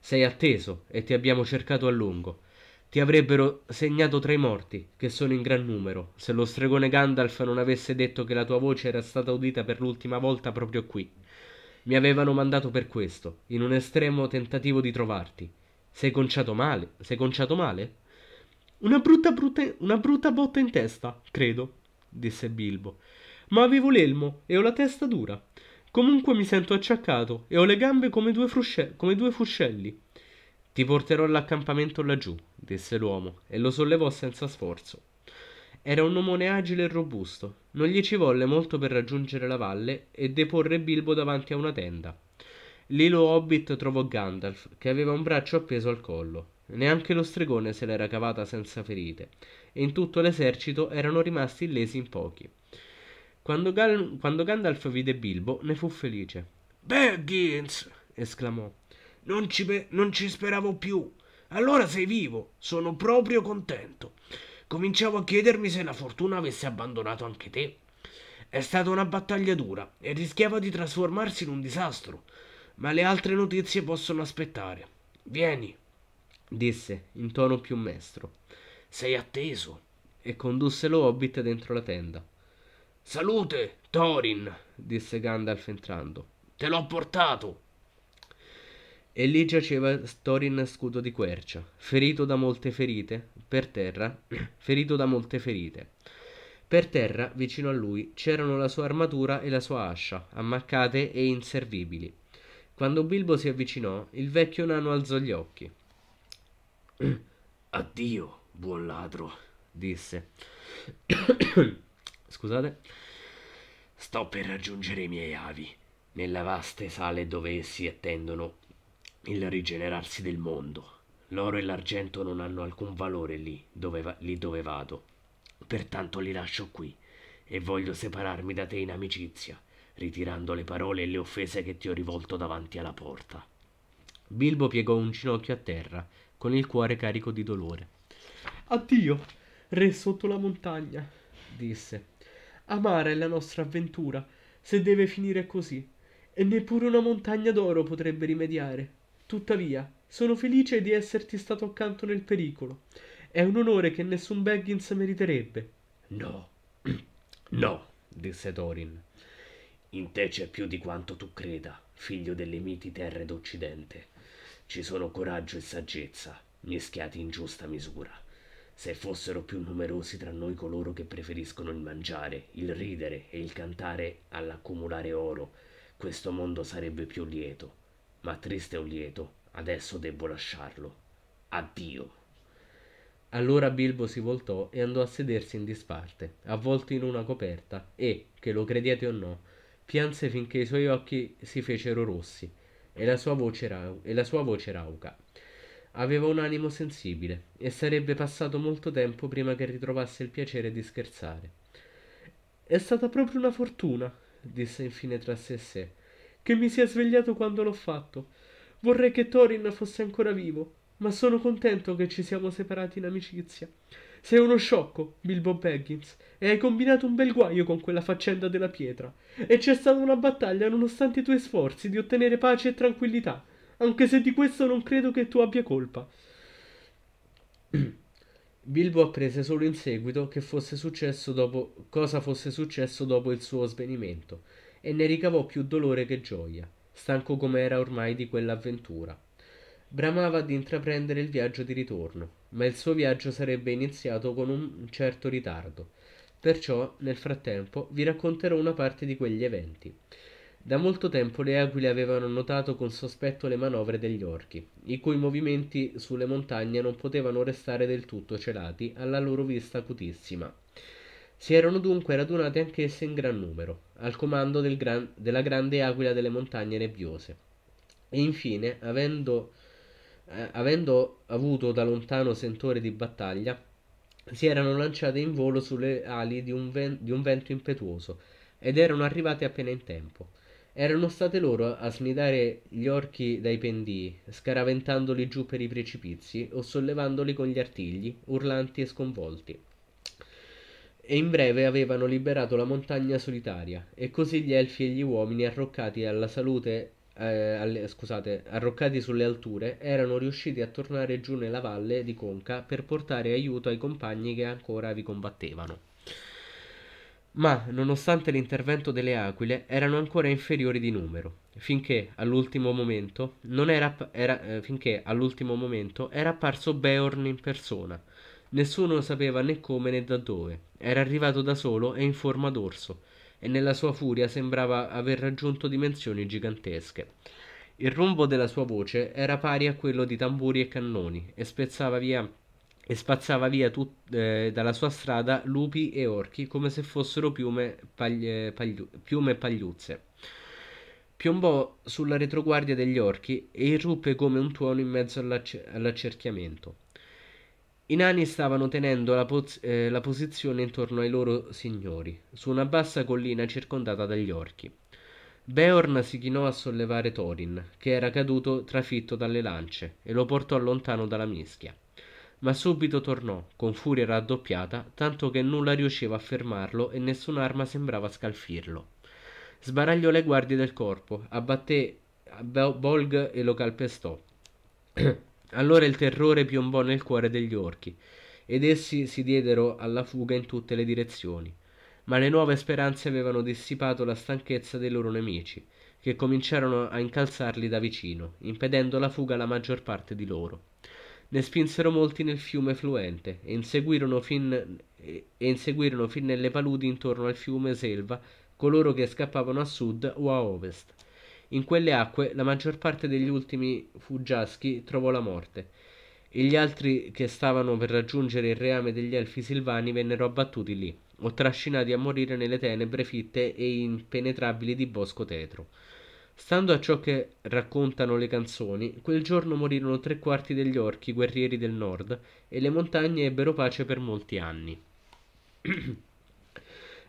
Sei atteso e ti abbiamo cercato a lungo. Ti avrebbero segnato tra i morti, che sono in gran numero, se lo stregone Gandalf non avesse detto che la tua voce era stata udita per l'ultima volta proprio qui. Mi avevano mandato per questo, in un estremo tentativo di trovarti. Sei conciato male? Sei conciato male? Una brutta, brutta, una brutta botta in testa, credo, disse Bilbo, ma avevo l'elmo e ho la testa dura. Comunque mi sento acciaccato e ho le gambe come due, frusce- come due fuscelli. Ti porterò all'accampamento laggiù, disse l'uomo, e lo sollevò senza sforzo. Era un omone agile e robusto. Non gli ci volle molto per raggiungere la valle e deporre Bilbo davanti a una tenda. Lì lo Hobbit trovò Gandalf, che aveva un braccio appeso al collo. Neanche lo stregone se l'era cavata senza ferite, e in tutto l'esercito erano rimasti illesi in pochi. Quando, Gal- quando Gandalf vide Bilbo, ne fu felice. Baggins! esclamò. Non ci, pe- non ci speravo più. Allora sei vivo. Sono proprio contento. Cominciavo a chiedermi se la fortuna avesse abbandonato anche te. È stata una battaglia dura e rischiava di trasformarsi in un disastro, ma le altre notizie possono aspettare. Vieni, disse in tono più mestro. Sei atteso. E condusse lo Hobbit dentro la tenda. Salute, Thorin, disse Gandalf entrando. Te l'ho portato. E lì giaceva Thorin scudo di quercia, ferito da molte ferite, per terra, ferito da molte ferite. Per terra, vicino a lui, c'erano la sua armatura e la sua ascia, ammaccate e inservibili. Quando Bilbo si avvicinò, il vecchio nano alzò gli occhi. Addio, buon ladro, disse. scusate, sto per raggiungere i miei avi, nella vaste sale dove essi attendono il rigenerarsi del mondo. L'oro e l'argento non hanno alcun valore lì dove, va- lì dove vado, pertanto li lascio qui e voglio separarmi da te in amicizia, ritirando le parole e le offese che ti ho rivolto davanti alla porta. Bilbo piegò un ginocchio a terra, con il cuore carico di dolore. Addio, re sotto la montagna, disse amara è la nostra avventura, se deve finire così, e neppure una montagna d'oro potrebbe rimediare. Tuttavia, sono felice di esserti stato accanto nel pericolo. È un onore che nessun Baggins meriterebbe. No, no, disse Thorin. In te c'è più di quanto tu creda, figlio delle miti terre d'Occidente. Ci sono coraggio e saggezza, mischiati in giusta misura se fossero più numerosi tra noi coloro che preferiscono il mangiare, il ridere e il cantare all'accumulare oro, questo mondo sarebbe più lieto. Ma triste o lieto, adesso debbo lasciarlo. Addio. Allora Bilbo si voltò e andò a sedersi in disparte, avvolto in una coperta, e, che lo crediate o no, pianse finché i suoi occhi si fecero rossi e la sua voce, rau- e la sua voce rauca. Aveva un animo sensibile e sarebbe passato molto tempo prima che ritrovasse il piacere di scherzare. È stata proprio una fortuna, disse infine tra sé e sé, che mi sia svegliato quando l'ho fatto. Vorrei che Thorin fosse ancora vivo, ma sono contento che ci siamo separati in amicizia. Sei uno sciocco, Bilbo Baggins, e hai combinato un bel guaio con quella faccenda della pietra. E c'è stata una battaglia nonostante i tuoi sforzi di ottenere pace e tranquillità anche se di questo non credo che tu abbia colpa. Bilbo apprese solo in seguito che fosse successo dopo, cosa fosse successo dopo il suo svenimento e ne ricavò più dolore che gioia, stanco com'era ormai di quell'avventura. Bramava di intraprendere il viaggio di ritorno, ma il suo viaggio sarebbe iniziato con un certo ritardo. Perciò, nel frattempo, vi racconterò una parte di quegli eventi. Da molto tempo le aquile avevano notato con sospetto le manovre degli orchi, i cui movimenti sulle montagne non potevano restare del tutto celati alla loro vista acutissima. Si erano dunque radunate anch'esse in gran numero, al comando del gran, della grande aquila delle montagne nebbiose. E infine, avendo, eh, avendo avuto da lontano sentore di battaglia, si erano lanciate in volo sulle ali di un, ven- di un vento impetuoso ed erano arrivate appena in tempo. Erano state loro a snidare gli orchi dai pendii, scaraventandoli giù per i precipizi o sollevandoli con gli artigli, urlanti e sconvolti. E in breve avevano liberato la montagna solitaria, e così gli elfi e gli uomini arroccati alla salute eh, alle, scusate, arroccati sulle alture, erano riusciti a tornare giù nella valle di Conca per portare aiuto ai compagni che ancora vi combattevano ma nonostante l'intervento delle aquile erano ancora inferiori di numero, finché all'ultimo momento, era, era, eh, finché all'ultimo momento era apparso Beorn in persona. Nessuno sapeva né come né da dove, era arrivato da solo e in forma d'orso, e nella sua furia sembrava aver raggiunto dimensioni gigantesche. Il rombo della sua voce era pari a quello di tamburi e cannoni e spezzava via e spazzava via tut- eh, dalla sua strada lupi e orchi come se fossero piume, pagli- pagli- piume pagliuzze. Piombò sulla retroguardia degli orchi e irruppe come un tuono in mezzo all'acc- all'accerchiamento. I nani stavano tenendo la, poz- eh, la, posizione intorno ai loro signori, su una bassa collina circondata dagli orchi. Beorn si chinò a sollevare Thorin, che era caduto trafitto dalle lance, e lo portò lontano dalla mischia ma subito tornò con furia raddoppiata tanto che nulla riusciva a fermarlo e nessun'arma sembrava scalfirlo sbaragliò le guardie del corpo abbatté Bolg e lo calpestò allora il terrore piombò nel cuore degli orchi ed essi si diedero alla fuga in tutte le direzioni ma le nuove speranze avevano dissipato la stanchezza dei loro nemici che cominciarono a incalzarli da vicino impedendo la fuga alla maggior parte di loro ne spinsero molti nel fiume fluente e inseguirono fin, e inseguirono fin nelle paludi intorno al fiume Selva coloro che scappavano a sud o a ovest. In quelle acque la maggior parte degli ultimi fuggiaschi trovò la morte e gli altri che stavano per raggiungere il reame degli elfi silvani vennero abbattuti lì o trascinati a morire nelle tenebre fitte e impenetrabili di bosco tetro. Stando a ciò che raccontano le canzoni, quel giorno morirono tre quarti degli orchi guerrieri del nord e le montagne ebbero pace per molti anni.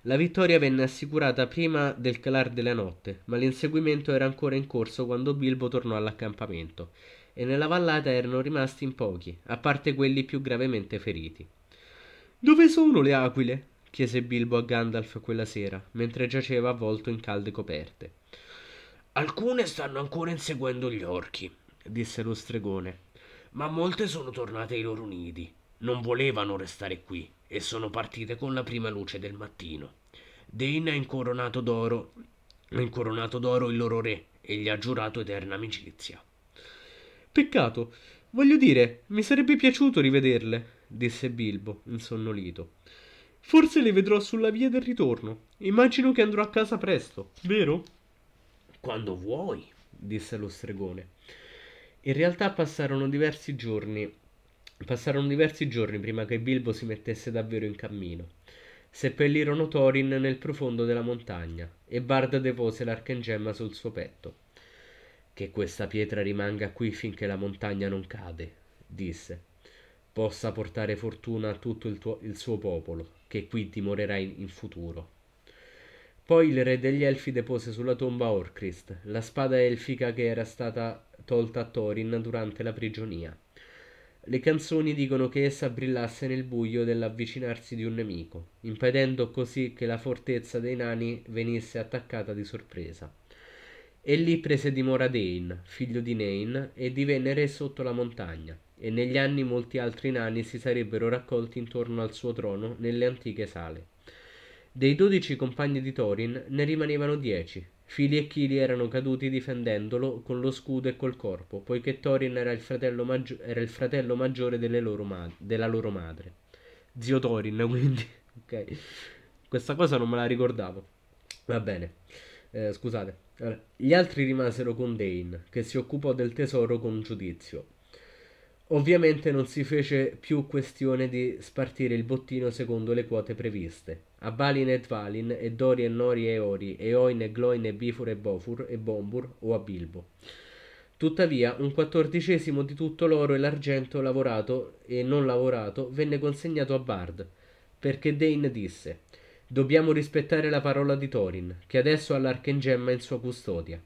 La vittoria venne assicurata prima del calar della notte, ma l'inseguimento era ancora in corso quando Bilbo tornò all'accampamento, e nella vallata erano rimasti in pochi, a parte quelli più gravemente feriti. Dove sono le aquile? chiese Bilbo a Gandalf quella sera, mentre giaceva avvolto in calde coperte. Alcune stanno ancora inseguendo gli orchi, disse lo stregone, ma molte sono tornate ai loro nidi. Non volevano restare qui e sono partite con la prima luce del mattino. Dane ha incoronato d'oro, incoronato d'oro il loro re e gli ha giurato eterna amicizia. Peccato, voglio dire, mi sarebbe piaciuto rivederle, disse Bilbo, insonnolito. Forse le vedrò sulla via del ritorno. Immagino che andrò a casa presto, vero? Quando vuoi, disse lo stregone. In realtà passarono diversi giorni. Passarono diversi giorni prima che Bilbo si mettesse davvero in cammino. Seppellirono Thorin nel profondo della montagna e Bard depose l'arcangemma sul suo petto. Che questa pietra rimanga qui finché la montagna non cade, disse. Possa portare fortuna a tutto il, tuo, il suo popolo, che qui dimorerà in, in futuro. Poi il re degli Elfi depose sulla tomba Orcrist, la spada elfica che era stata tolta a Thorin durante la prigionia. Le canzoni dicono che essa brillasse nel buio dell'avvicinarsi di un nemico, impedendo così che la fortezza dei nani venisse attaccata di sorpresa. E lì prese dimora Dain, figlio di Nain, e divenne re sotto la montagna, e negli anni molti altri nani si sarebbero raccolti intorno al suo trono nelle antiche sale. Dei dodici compagni di Thorin ne rimanevano dieci. Fili e Chili erano caduti difendendolo con lo scudo e col corpo, poiché Thorin era il fratello, maggi- era il fratello maggiore loro ma- della loro madre. Zio Thorin, quindi. ok. Questa cosa non me la ricordavo. Va bene. Eh, scusate. Allora, gli altri rimasero con Dane, che si occupò del tesoro con giudizio. Ovviamente non si fece più questione di spartire il bottino secondo le quote previste. A Balin e Dvalin, e Dori e Nori e Ori, e Oin e Gloin e Bifur e Bofur, e Bombur o a Bilbo. Tuttavia, un quattordicesimo di tutto l'oro e l'argento lavorato e non lavorato venne consegnato a Bard, perché Dane disse Dobbiamo rispettare la parola di Thorin, che adesso ha l'archengemma in sua custodia.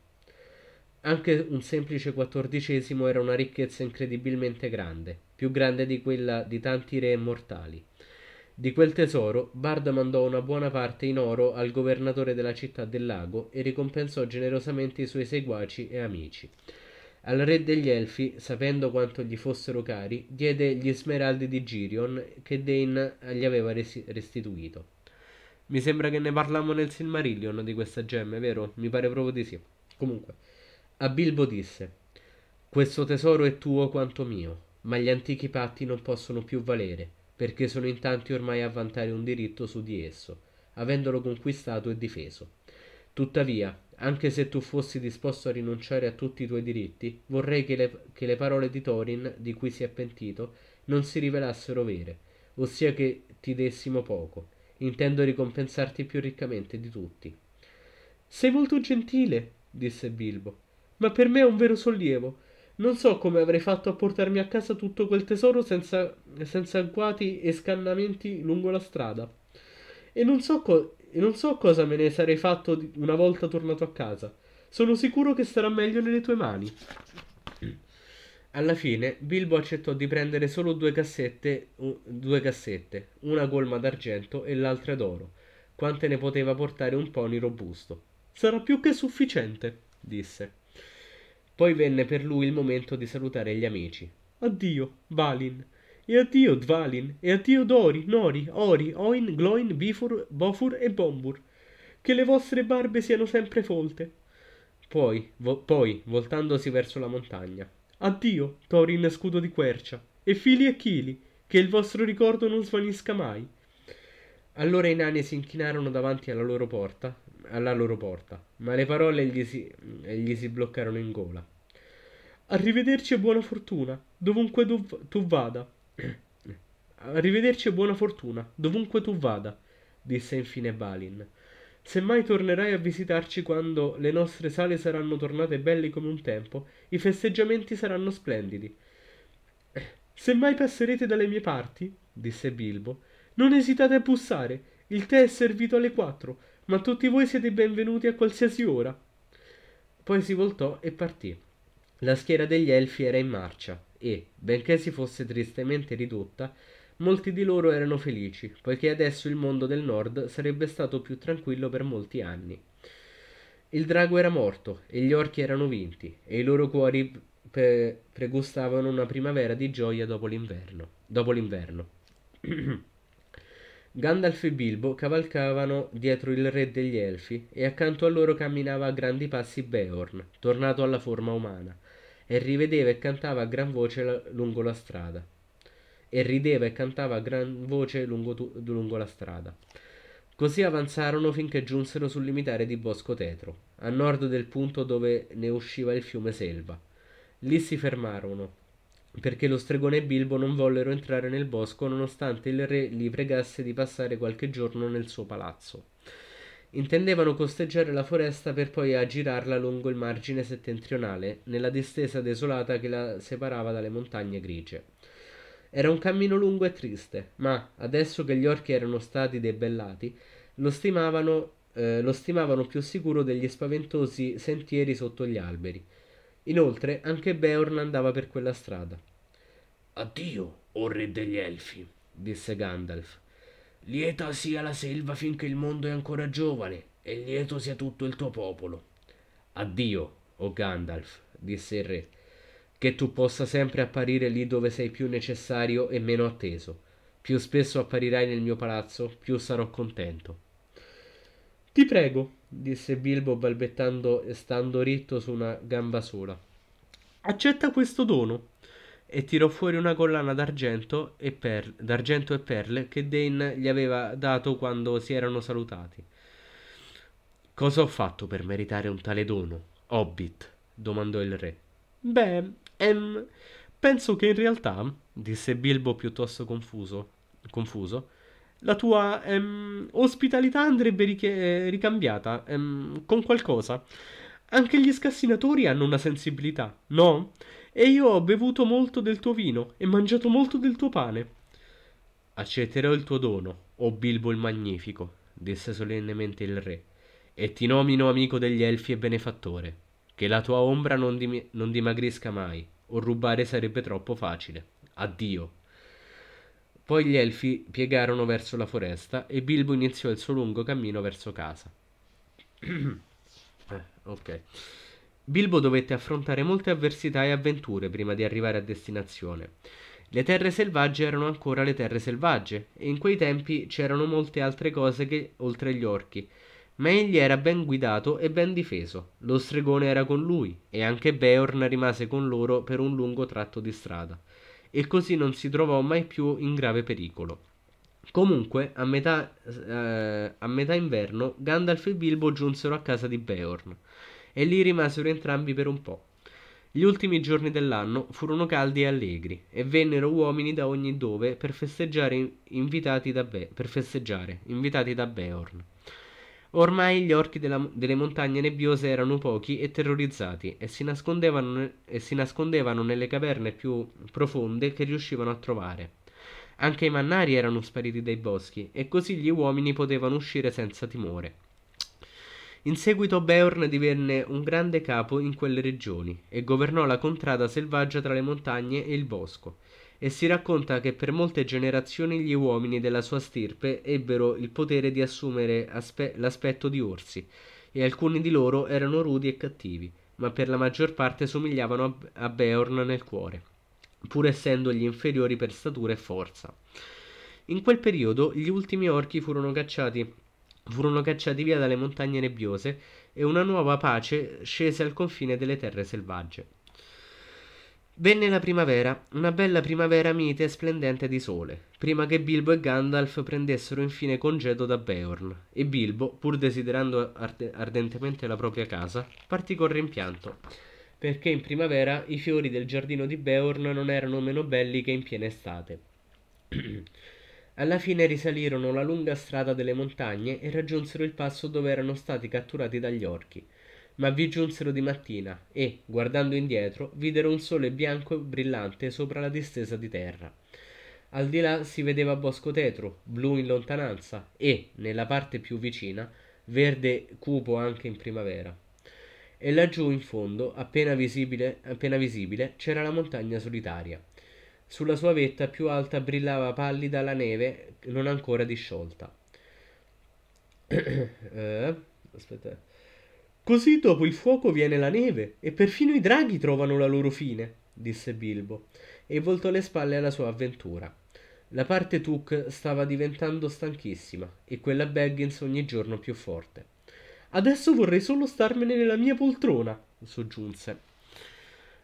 Anche un semplice quattordicesimo era una ricchezza incredibilmente grande, più grande di quella di tanti re mortali. Di quel tesoro, Bard mandò una buona parte in oro al governatore della città del lago e ricompensò generosamente i suoi seguaci e amici. Al re degli Elfi, sapendo quanto gli fossero cari, diede gli smeraldi di Girion che Dane gli aveva restituito. Mi sembra che ne parlammo nel Silmarillion di questa gemma, vero? Mi pare proprio di sì. Comunque. A Bilbo disse: Questo tesoro è tuo quanto mio, ma gli antichi patti non possono più valere, perché sono in tanti ormai a vantare un diritto su di esso, avendolo conquistato e difeso. Tuttavia, anche se tu fossi disposto a rinunciare a tutti i tuoi diritti, vorrei che le, che le parole di Thorin, di cui si è pentito, non si rivelassero vere, ossia che ti dessimo poco. Intendo ricompensarti più riccamente di tutti. Sei molto gentile, disse Bilbo ma per me è un vero sollievo. Non so come avrei fatto a portarmi a casa tutto quel tesoro senza, senza agguati e scannamenti lungo la strada. E non, so co- e non so cosa me ne sarei fatto una volta tornato a casa. Sono sicuro che sarà meglio nelle tue mani. Alla fine Bilbo accettò di prendere solo due cassette, due cassette, una colma d'argento e l'altra d'oro, quante ne poteva portare un pony robusto. Sarà più che sufficiente, disse. Poi venne per lui il momento di salutare gli amici. Addio, Valin. E addio, Dvalin. E addio, Dori, Nori, Ori, Oin, Gloin, Bifur, Bofur e Bombur. Che le vostre barbe siano sempre folte. Poi, vo- poi, voltandosi verso la montagna. Addio, Thorin scudo di quercia. E fili e chili, che il vostro ricordo non svanisca mai. Allora i nani si inchinarono davanti alla loro porta, alla loro porta ma le parole gli si, gli si bloccarono in gola. Arrivederci e buona fortuna, dovunque tu, tu vada. Arrivederci e buona fortuna, dovunque tu vada, disse infine Balin. Se mai tornerai a visitarci quando le nostre sale saranno tornate belle come un tempo, i festeggiamenti saranno splendidi. Se mai passerete dalle mie parti, disse Bilbo, non esitate a bussare. Il tè è servito alle quattro, ma tutti voi siete benvenuti a qualsiasi ora. Poi si voltò e partì. La schiera degli Elfi era in marcia e, benché si fosse tristemente ridotta, molti di loro erano felici, poiché adesso il mondo del nord sarebbe stato più tranquillo per molti anni. Il drago era morto e gli orchi erano vinti e i loro cuori pre- pregustavano una primavera di gioia dopo l'inverno. Dopo l'inverno. Gandalf e Bilbo cavalcavano dietro il re degli elfi e accanto a loro camminava a grandi passi Beorn, tornato alla forma umana e rivedeva e cantava a gran voce la, lungo la strada. E rideva e cantava a gran voce lungo, tu, lungo la strada. Così avanzarono finché giunsero sul limitare di Bosco Tetro, a nord del punto dove ne usciva il fiume Selva. Lì si fermarono, perché lo stregone e Bilbo non vollero entrare nel bosco nonostante il re li pregasse di passare qualche giorno nel suo palazzo. Intendevano costeggiare la foresta per poi aggirarla lungo il margine settentrionale, nella distesa desolata che la separava dalle montagne grigie. Era un cammino lungo e triste, ma adesso che gli orchi erano stati debellati, lo stimavano, eh, lo stimavano più sicuro degli spaventosi sentieri sotto gli alberi. Inoltre, anche Beorn andava per quella strada. Addio, o re degli elfi, disse Gandalf. Lieta sia la selva finché il mondo è ancora giovane, e lieto sia tutto il tuo popolo. Addio, o oh Gandalf, disse il re, che tu possa sempre apparire lì dove sei più necessario e meno atteso. Più spesso apparirai nel mio palazzo, più sarò contento. Ti prego, disse Bilbo balbettando e stando ritto su una gamba sola. Accetta questo dono e tirò fuori una collana d'argento e, per, d'argento e perle che Dane gli aveva dato quando si erano salutati. Cosa ho fatto per meritare un tale dono, Hobbit? domandò il re. Beh, ehm, penso che in realtà, disse Bilbo piuttosto confuso, confuso la tua ehm, ospitalità andrebbe riche- ricambiata ehm, con qualcosa. Anche gli scassinatori hanno una sensibilità, no? e io ho bevuto molto del tuo vino e mangiato molto del tuo pane. Accetterò il tuo dono, o Bilbo il Magnifico, disse solennemente il re, e ti nomino amico degli elfi e benefattore. Che la tua ombra non, dim- non dimagrisca mai, o rubare sarebbe troppo facile. Addio. Poi gli elfi piegarono verso la foresta e Bilbo iniziò il suo lungo cammino verso casa. eh, ok. Bilbo dovette affrontare molte avversità e avventure prima di arrivare a destinazione. Le terre selvagge erano ancora le terre selvagge, e in quei tempi c'erano molte altre cose che oltre gli orchi, ma egli era ben guidato e ben difeso. Lo stregone era con lui, e anche Beorn rimase con loro per un lungo tratto di strada, e così non si trovò mai più in grave pericolo. Comunque, a metà, eh, a metà inverno, Gandalf e Bilbo giunsero a casa di Beorn e lì rimasero entrambi per un po'. Gli ultimi giorni dell'anno furono caldi e allegri, e vennero uomini da ogni dove per festeggiare invitati da, Be- festeggiare, invitati da Beorn. Ormai gli orchi della, delle montagne nebbiose erano pochi e terrorizzati, e si, e si nascondevano nelle caverne più profonde che riuscivano a trovare. Anche i mannari erano spariti dai boschi, e così gli uomini potevano uscire senza timore. In seguito Beorn divenne un grande capo in quelle regioni e governò la contrada selvaggia tra le montagne e il bosco, e si racconta che per molte generazioni gli uomini della sua stirpe ebbero il potere di assumere aspe- l'aspetto di orsi, e alcuni di loro erano rudi e cattivi, ma per la maggior parte somigliavano a, a Beorn nel cuore, pur essendogli inferiori per statura e forza. In quel periodo gli ultimi orchi furono cacciati furono cacciati via dalle montagne nebbiose e una nuova pace scese al confine delle terre selvagge. Venne la primavera, una bella primavera mite e splendente di sole, prima che Bilbo e Gandalf prendessero infine congedo da Beorn, e Bilbo, pur desiderando arde- ardentemente la propria casa, partì con rimpianto, perché in primavera i fiori del giardino di Beorn non erano meno belli che in piena estate. Alla fine risalirono la lunga strada delle montagne e raggiunsero il passo dove erano stati catturati dagli orchi, ma vi giunsero di mattina e, guardando indietro, videro un sole bianco brillante sopra la distesa di terra. Al di là si vedeva bosco tetro, blu in lontananza e, nella parte più vicina, verde cupo anche in primavera. E laggiù in fondo, appena visibile, appena visibile c'era la montagna solitaria. Sulla sua vetta più alta brillava pallida la neve non ancora disciolta. eh, aspetta. Così dopo il fuoco viene la neve e perfino i draghi trovano la loro fine, disse Bilbo, e voltò le spalle alla sua avventura. La parte Tuk stava diventando stanchissima e quella Baggins ogni giorno più forte. Adesso vorrei solo starmene nella mia poltrona, soggiunse.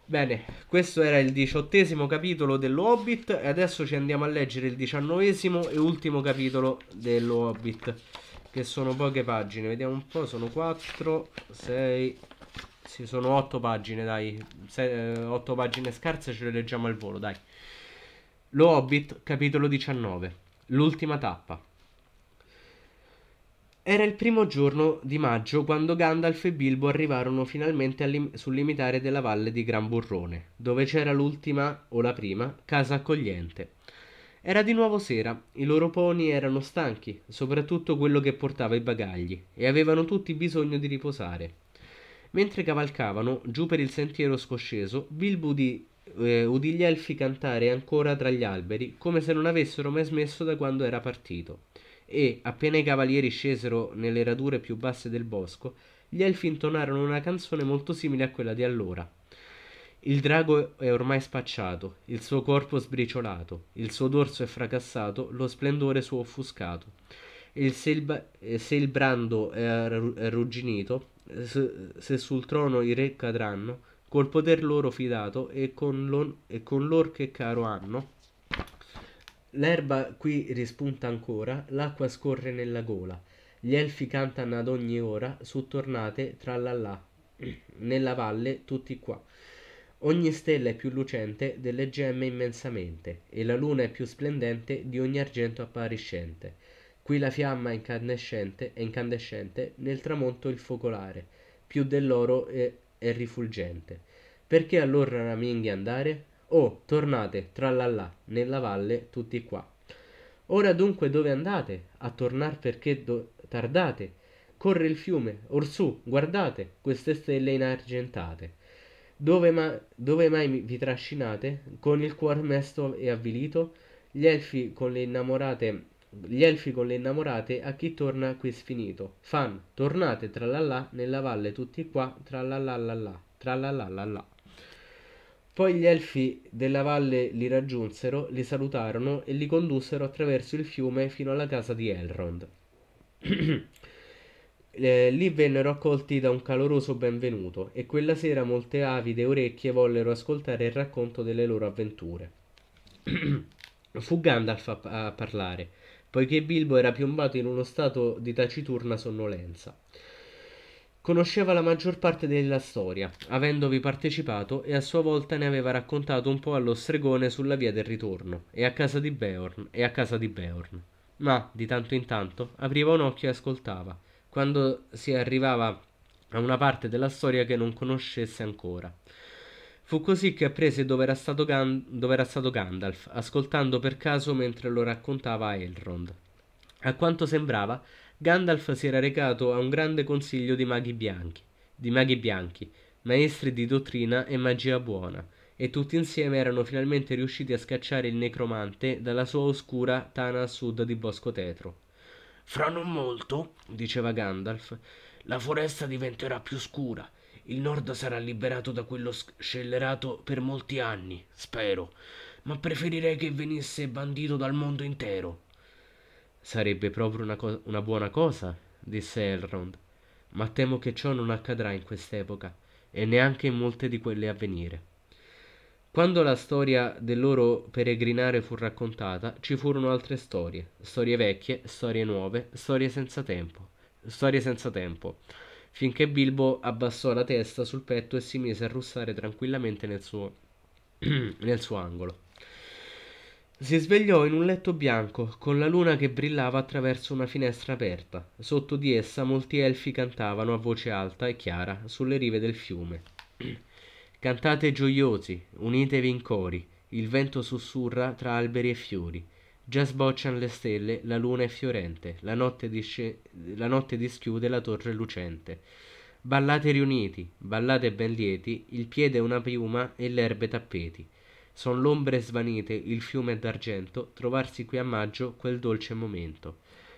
Bene, questo era il diciottesimo capitolo dello e adesso ci andiamo a leggere il diciannovesimo e ultimo capitolo dello che sono poche pagine, vediamo un po', sono 4, 6, sì, sono 8 pagine, dai, 8 eh, pagine scarse ce le leggiamo al volo, dai. Lo Hobbit, capitolo 19, l'ultima tappa. Era il primo giorno di maggio quando Gandalf e Bilbo arrivarono finalmente lim- sul limitare della valle di Gran Burrone, dove c'era l'ultima, o la prima, casa accogliente. Era di nuovo sera, i loro poni erano stanchi, soprattutto quello che portava i bagagli, e avevano tutti bisogno di riposare. Mentre cavalcavano, giù per il sentiero scosceso, Bilbo udì, eh, udì gli elfi cantare ancora tra gli alberi, come se non avessero mai smesso da quando era partito e, appena i cavalieri scesero nelle radure più basse del bosco, gli elfi intonarono una canzone molto simile a quella di allora. Il drago è ormai spacciato, il suo corpo sbriciolato, il suo dorso è fracassato, lo splendore suo offuscato. E se, il, se il eh, brando è arrugginito, se sul trono i re cadranno, col poter loro fidato e con, l'or che caro hanno, L'erba qui rispunta ancora, l'acqua scorre nella gola. Gli elfi cantano ad ogni ora, su tornate, trallallà. Nella valle, tutti qua. Ogni stella è più lucente delle gemme immensamente, e la luna è più splendente di ogni argento appariscente. Qui la fiamma incandescente è incandescente, nel tramonto il focolare, più dell'oro è, è rifulgente. Perché allora raminghi andare? Oh, tornate, trallallà, nella valle tutti qua. Ora dunque dove andate? A tornar perché tardate? Corre il fiume, orsù, guardate, queste stelle inargentate. Dove, ma dove mai vi trascinate? Con il cuor mesto e avvilito? Gli elfi con le innamorate, gli elfi con le innamorate, a chi torna qui sfinito? Fan, tornate, trallallà, nella valle tutti qua, trallallà, trallallà, trallallà. Poi gli elfi della valle li raggiunsero, li salutarono e li condussero attraverso il fiume fino alla casa di Elrond. eh, lì vennero accolti da un caloroso benvenuto e quella sera molte avide orecchie vollero ascoltare il racconto delle loro avventure. Fu Gandalf a, a parlare, poiché Bilbo era piombato in uno stato di taciturna sonnolenza. Conosceva la maggior parte della storia, avendovi partecipato e a sua volta ne aveva raccontato un po' allo stregone sulla via del ritorno, e a casa di Beorn, e a casa di Beorn. Ma, di tanto in tanto, apriva un occhio e ascoltava, quando si arrivava a una parte della storia che non conoscesse ancora. Fu così che apprese dove era stato, Gan- dove era stato Gandalf, ascoltando per caso mentre lo raccontava a Elrond. A quanto sembrava, Gandalf si era recato a un grande consiglio di maghi bianchi, di maghi bianchi, maestri di dottrina e magia buona, e tutti insieme erano finalmente riusciti a scacciare il necromante dalla sua oscura tana a sud di Bosco Tetro. Fra non molto, diceva Gandalf, la foresta diventerà più scura. Il nord sarà liberato da quello scellerato per molti anni, spero, ma preferirei che venisse bandito dal mondo intero. Sarebbe proprio una, co- una buona cosa, disse Elrond, ma temo che ciò non accadrà in quest'epoca e neanche in molte di quelle a venire. Quando la storia del loro peregrinare fu raccontata, ci furono altre storie, storie vecchie, storie nuove, storie senza tempo, storie senza tempo, finché Bilbo abbassò la testa sul petto e si mise a russare tranquillamente nel suo, nel suo angolo si svegliò in un letto bianco con la luna che brillava attraverso una finestra aperta sotto di essa molti elfi cantavano a voce alta e chiara sulle rive del fiume cantate gioiosi unitevi in cori il vento sussurra tra alberi e fiori già sbocciano le stelle la luna è fiorente la notte, disce- la notte dischiude la torre lucente ballate riuniti ballate ben lieti il piede è una piuma e l'erbe tappeti son l'ombre svanite il fiume d'argento trovarsi qui a maggio quel dolce momento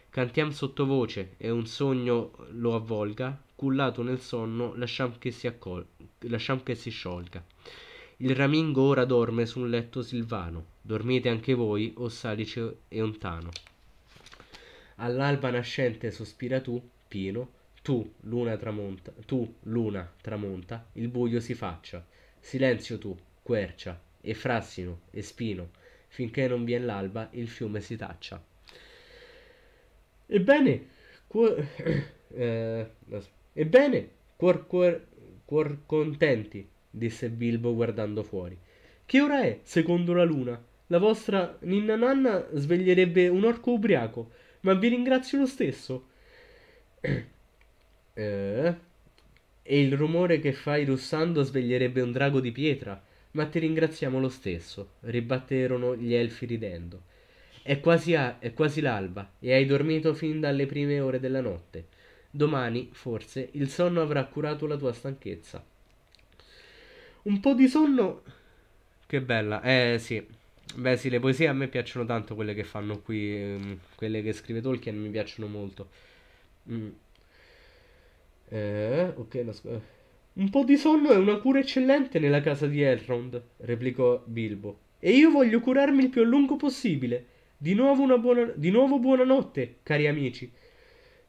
cantiam sottovoce e un sogno lo avvolga cullato nel sonno lasciam che si accol- lasciam che si sciolga il ramingo ora dorme su un letto silvano dormite anche voi o salice e ontano all'alba nascente sospira tu pino tu luna tramonta tu luna tramonta il buio si faccia silenzio tu quercia e frassino e spino, finché non vien l'alba il fiume si taccia. Ebbene, cuor, eh, ebbene, cuor, cuor, cuor contenti, disse Bilbo guardando fuori. Che ora è, secondo la luna? La vostra ninna nanna sveglierebbe un orco ubriaco, ma vi ringrazio lo stesso. Eh, e il rumore che fai russando sveglierebbe un drago di pietra. Ma ti ringraziamo lo stesso, ribatterono gli elfi ridendo. È quasi, a- è quasi l'alba e hai dormito fin dalle prime ore della notte. Domani, forse, il sonno avrà curato la tua stanchezza. Un po' di sonno. Che bella, eh sì. Beh sì, le poesie a me piacciono tanto quelle che fanno qui, ehm, quelle che scrive Tolkien mi piacciono molto. Mm. Eh, ok, la scuola. Eh. Un po' di sonno è una cura eccellente nella casa di Elrond, replicò Bilbo. E io voglio curarmi il più a lungo possibile. Di nuovo, una buona... di nuovo buonanotte, cari amici.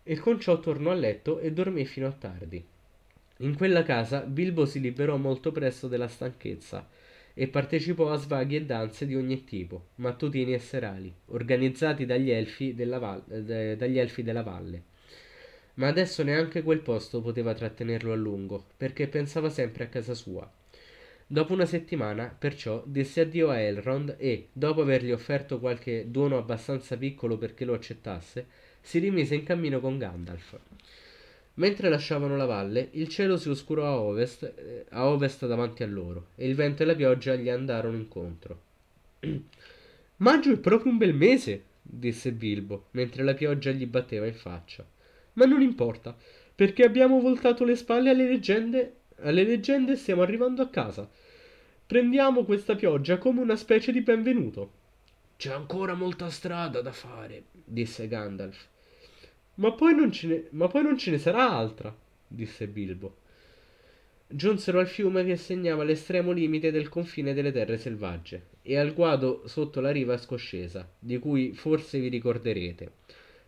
E con ciò tornò a letto e dormì fino a tardi. In quella casa Bilbo si liberò molto presto della stanchezza e partecipò a svaghi e danze di ogni tipo, mattutini e serali, organizzati dagli elfi della, val- eh, dagli elfi della valle. Ma adesso neanche quel posto poteva trattenerlo a lungo, perché pensava sempre a casa sua. Dopo una settimana, perciò, disse addio a Elrond e, dopo avergli offerto qualche dono abbastanza piccolo perché lo accettasse, si rimise in cammino con Gandalf. Mentre lasciavano la valle, il cielo si oscurò a ovest, eh, a ovest davanti a loro, e il vento e la pioggia gli andarono incontro. Maggio è proprio un bel mese, disse Bilbo, mentre la pioggia gli batteva in faccia. Ma non importa, perché abbiamo voltato le spalle alle leggende, alle leggende e stiamo arrivando a casa. Prendiamo questa pioggia come una specie di benvenuto. C'è ancora molta strada da fare, disse Gandalf. Ma poi non ce ne, ma poi non ce ne sarà altra, disse Bilbo. Giunsero al fiume che segnava l'estremo limite del confine delle terre selvagge e al guado sotto la riva scoscesa, di cui forse vi ricorderete.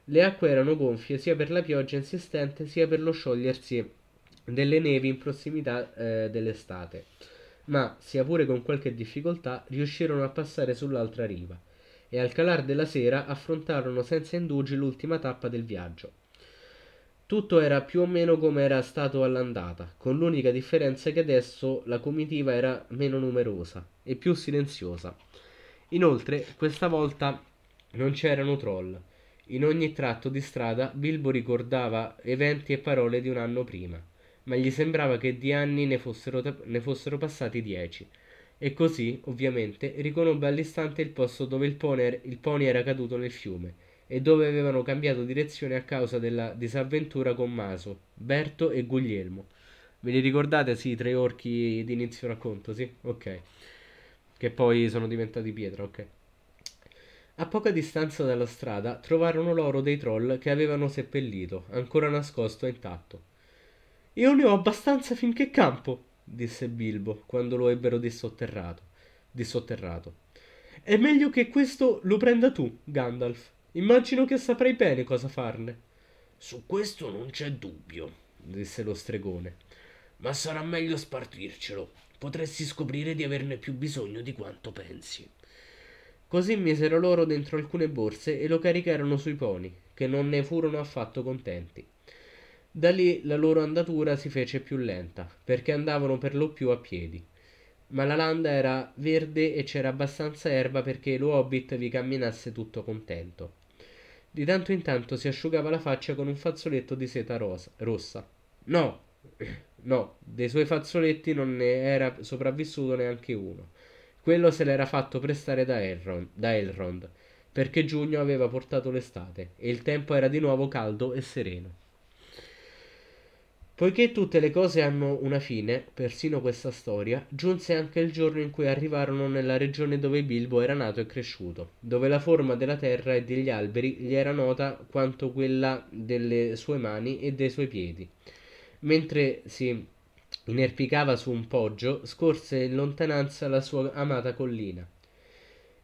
Le acque erano gonfie sia per la pioggia insistente sia per lo sciogliersi delle nevi in prossimità eh, dell'estate, ma, sia pure con qualche difficoltà, riuscirono a passare sull'altra riva e al calar della sera affrontarono senza indugi l'ultima tappa del viaggio. Tutto era più o meno come era stato all'andata, con l'unica differenza che adesso la comitiva era meno numerosa e più silenziosa. Inoltre, questa volta non c'erano troll, in ogni tratto di strada Bilbo ricordava eventi e parole di un anno prima, ma gli sembrava che di anni ne fossero, ne fossero passati dieci. E così, ovviamente, riconobbe all'istante il posto dove il pony, er-, il pony era caduto nel fiume e dove avevano cambiato direzione a causa della disavventura con Maso, Berto e Guglielmo. Ve li ricordate? Sì, i tre orchi di inizio racconto, sì? Ok. Che poi sono diventati pietra, ok. A poca distanza dalla strada trovarono l'oro dei troll che avevano seppellito, ancora nascosto e intatto. Io ne ho abbastanza finché campo, disse Bilbo quando lo ebbero dissotterrato. dissotterrato. È meglio che questo lo prenda tu, Gandalf. Immagino che saprai bene cosa farne. Su questo non c'è dubbio, disse lo stregone. Ma sarà meglio spartircelo. Potresti scoprire di averne più bisogno di quanto pensi. Così misero l'oro dentro alcune borse e lo caricarono sui poni, che non ne furono affatto contenti. Da lì la loro andatura si fece più lenta, perché andavano per lo più a piedi. Ma la landa era verde e c'era abbastanza erba perché lo hobbit vi camminasse tutto contento. Di tanto in tanto si asciugava la faccia con un fazzoletto di seta rosa, rossa. No, no, dei suoi fazzoletti non ne era sopravvissuto neanche uno quello se l'era fatto prestare da, Elrond, da Elrond, perché giugno aveva portato l'estate e il tempo era di nuovo caldo e sereno. Poiché tutte le cose hanno una fine, persino questa storia, giunse anche il giorno in cui arrivarono nella regione dove Bilbo era nato e cresciuto, dove la forma della terra e degli alberi gli era nota quanto quella delle sue mani e dei suoi piedi, mentre si inerpicava su un poggio, scorse in lontananza la sua amata collina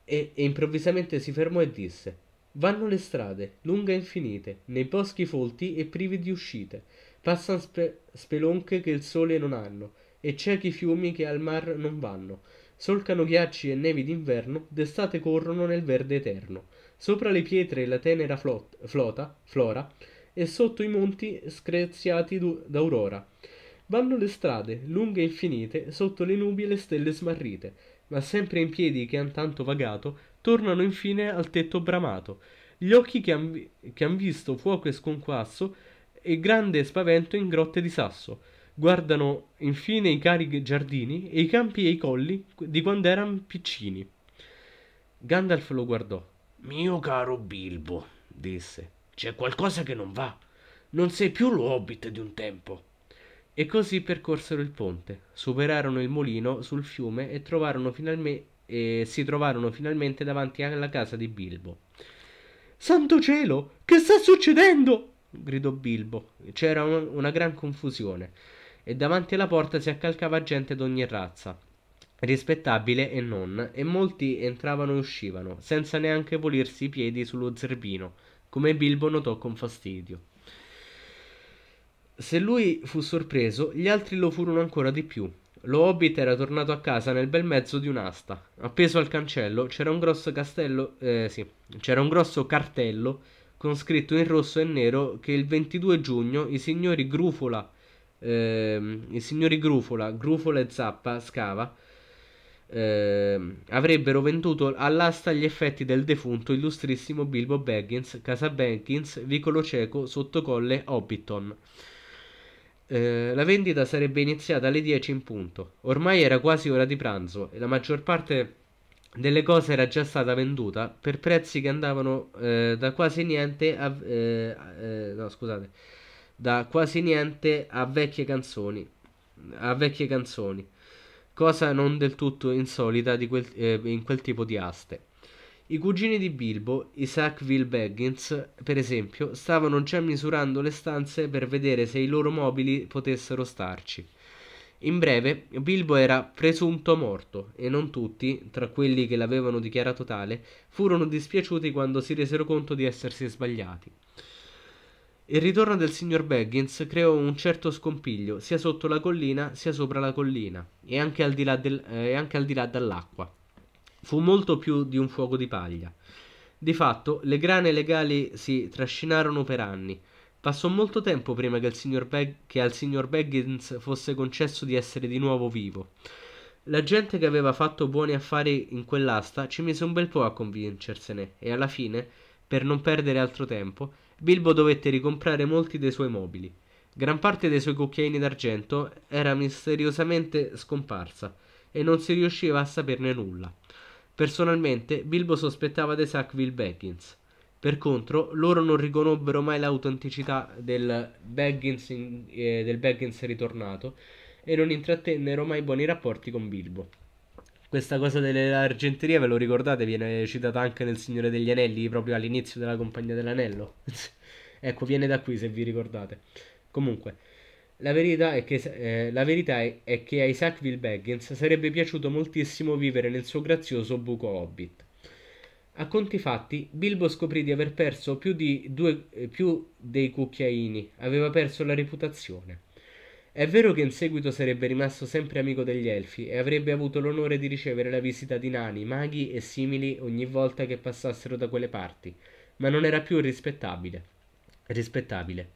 e, e improvvisamente si fermò e disse: Vanno le strade, lunghe e infinite, nei boschi folti e privi di uscite, passan spe- spelonche che il sole non hanno, e ciechi fiumi che al mar non vanno. Solcano ghiacci e nevi d'inverno, d'estate corrono nel verde eterno. Sopra le pietre la tenera flot- flota, flora, e sotto i monti screziati d'aurora. Vanno le strade, lunghe e infinite, sotto le nubi e le stelle smarrite, ma sempre in piedi che han tanto vagato, tornano infine al tetto bramato. Gli occhi che han, che han visto fuoco e sconquasso e grande spavento in grotte di sasso. Guardano infine i cari giardini e i campi e i colli di quando eran piccini. Gandalf lo guardò. Mio caro Bilbo, disse, c'è qualcosa che non va. Non sei più l'hobbit di un tempo. E così percorsero il ponte, superarono il mulino sul fiume e, finalme- e si trovarono finalmente davanti alla casa di Bilbo. Santo cielo, che sta succedendo? gridò Bilbo. C'era un- una gran confusione e davanti alla porta si accalcava gente d'ogni razza, rispettabile e non, e molti entravano e uscivano, senza neanche pulirsi i piedi sullo zerbino, come Bilbo notò con fastidio. Se lui fu sorpreso, gli altri lo furono ancora di più. Lo Hobbit era tornato a casa nel bel mezzo di un'asta. Appeso al cancello c'era un grosso castello, eh, sì, c'era un grosso cartello con scritto in rosso e nero che il 22 giugno i signori Grufola, eh, i signori Grufola, Grufola e Zappa Scava eh, avrebbero venduto all'asta gli effetti del defunto illustrissimo Bilbo Baggins, Casa Baggins, Vicolo Cieco, Sottocolle, Hobbiton. Eh, la vendita sarebbe iniziata alle 10 in punto. Ormai era quasi ora di pranzo e la maggior parte delle cose era già stata venduta per prezzi che andavano eh, da quasi niente a, eh, eh, no, scusate, da quasi niente a vecchie canzoni a vecchie canzoni cosa non del tutto insolita quel, eh, in quel tipo di aste i cugini di Bilbo, Isaac Will Baggins, per esempio, stavano già misurando le stanze per vedere se i loro mobili potessero starci. In breve, Bilbo era presunto morto e non tutti, tra quelli che l'avevano dichiarato tale, furono dispiaciuti quando si resero conto di essersi sbagliati. Il ritorno del signor Baggins creò un certo scompiglio sia sotto la collina sia sopra la collina e anche al di là, del, eh, anche al di là dall'acqua. Fu molto più di un fuoco di paglia. Di fatto, le grane legali si trascinarono per anni. Passò molto tempo prima che, Beg- che al signor Baggins fosse concesso di essere di nuovo vivo. La gente che aveva fatto buoni affari in quell'asta ci mise un bel po' a convincersene e alla fine, per non perdere altro tempo, Bilbo dovette ricomprare molti dei suoi mobili. Gran parte dei suoi cucchiaini d'argento era misteriosamente scomparsa e non si riusciva a saperne nulla. Personalmente, Bilbo sospettava dei Sackville Baggins. Per contro, loro non riconobbero mai l'autenticità del Baggins, in, eh, del Baggins ritornato e non intrattennero mai buoni rapporti con Bilbo. Questa cosa dell'argenteria, ve lo ricordate, viene citata anche nel Signore degli Anelli, proprio all'inizio della Compagnia dell'Anello. ecco, viene da qui se vi ricordate. Comunque, la verità, è che, eh, la verità è, è che a Isaac Baggins sarebbe piaciuto moltissimo vivere nel suo grazioso buco Hobbit. A conti fatti, Bilbo scoprì di aver perso più, di due, eh, più dei cucchiaini, aveva perso la reputazione. È vero che in seguito sarebbe rimasto sempre amico degli elfi e avrebbe avuto l'onore di ricevere la visita di nani, maghi e simili ogni volta che passassero da quelle parti, ma non era più rispettabile. rispettabile.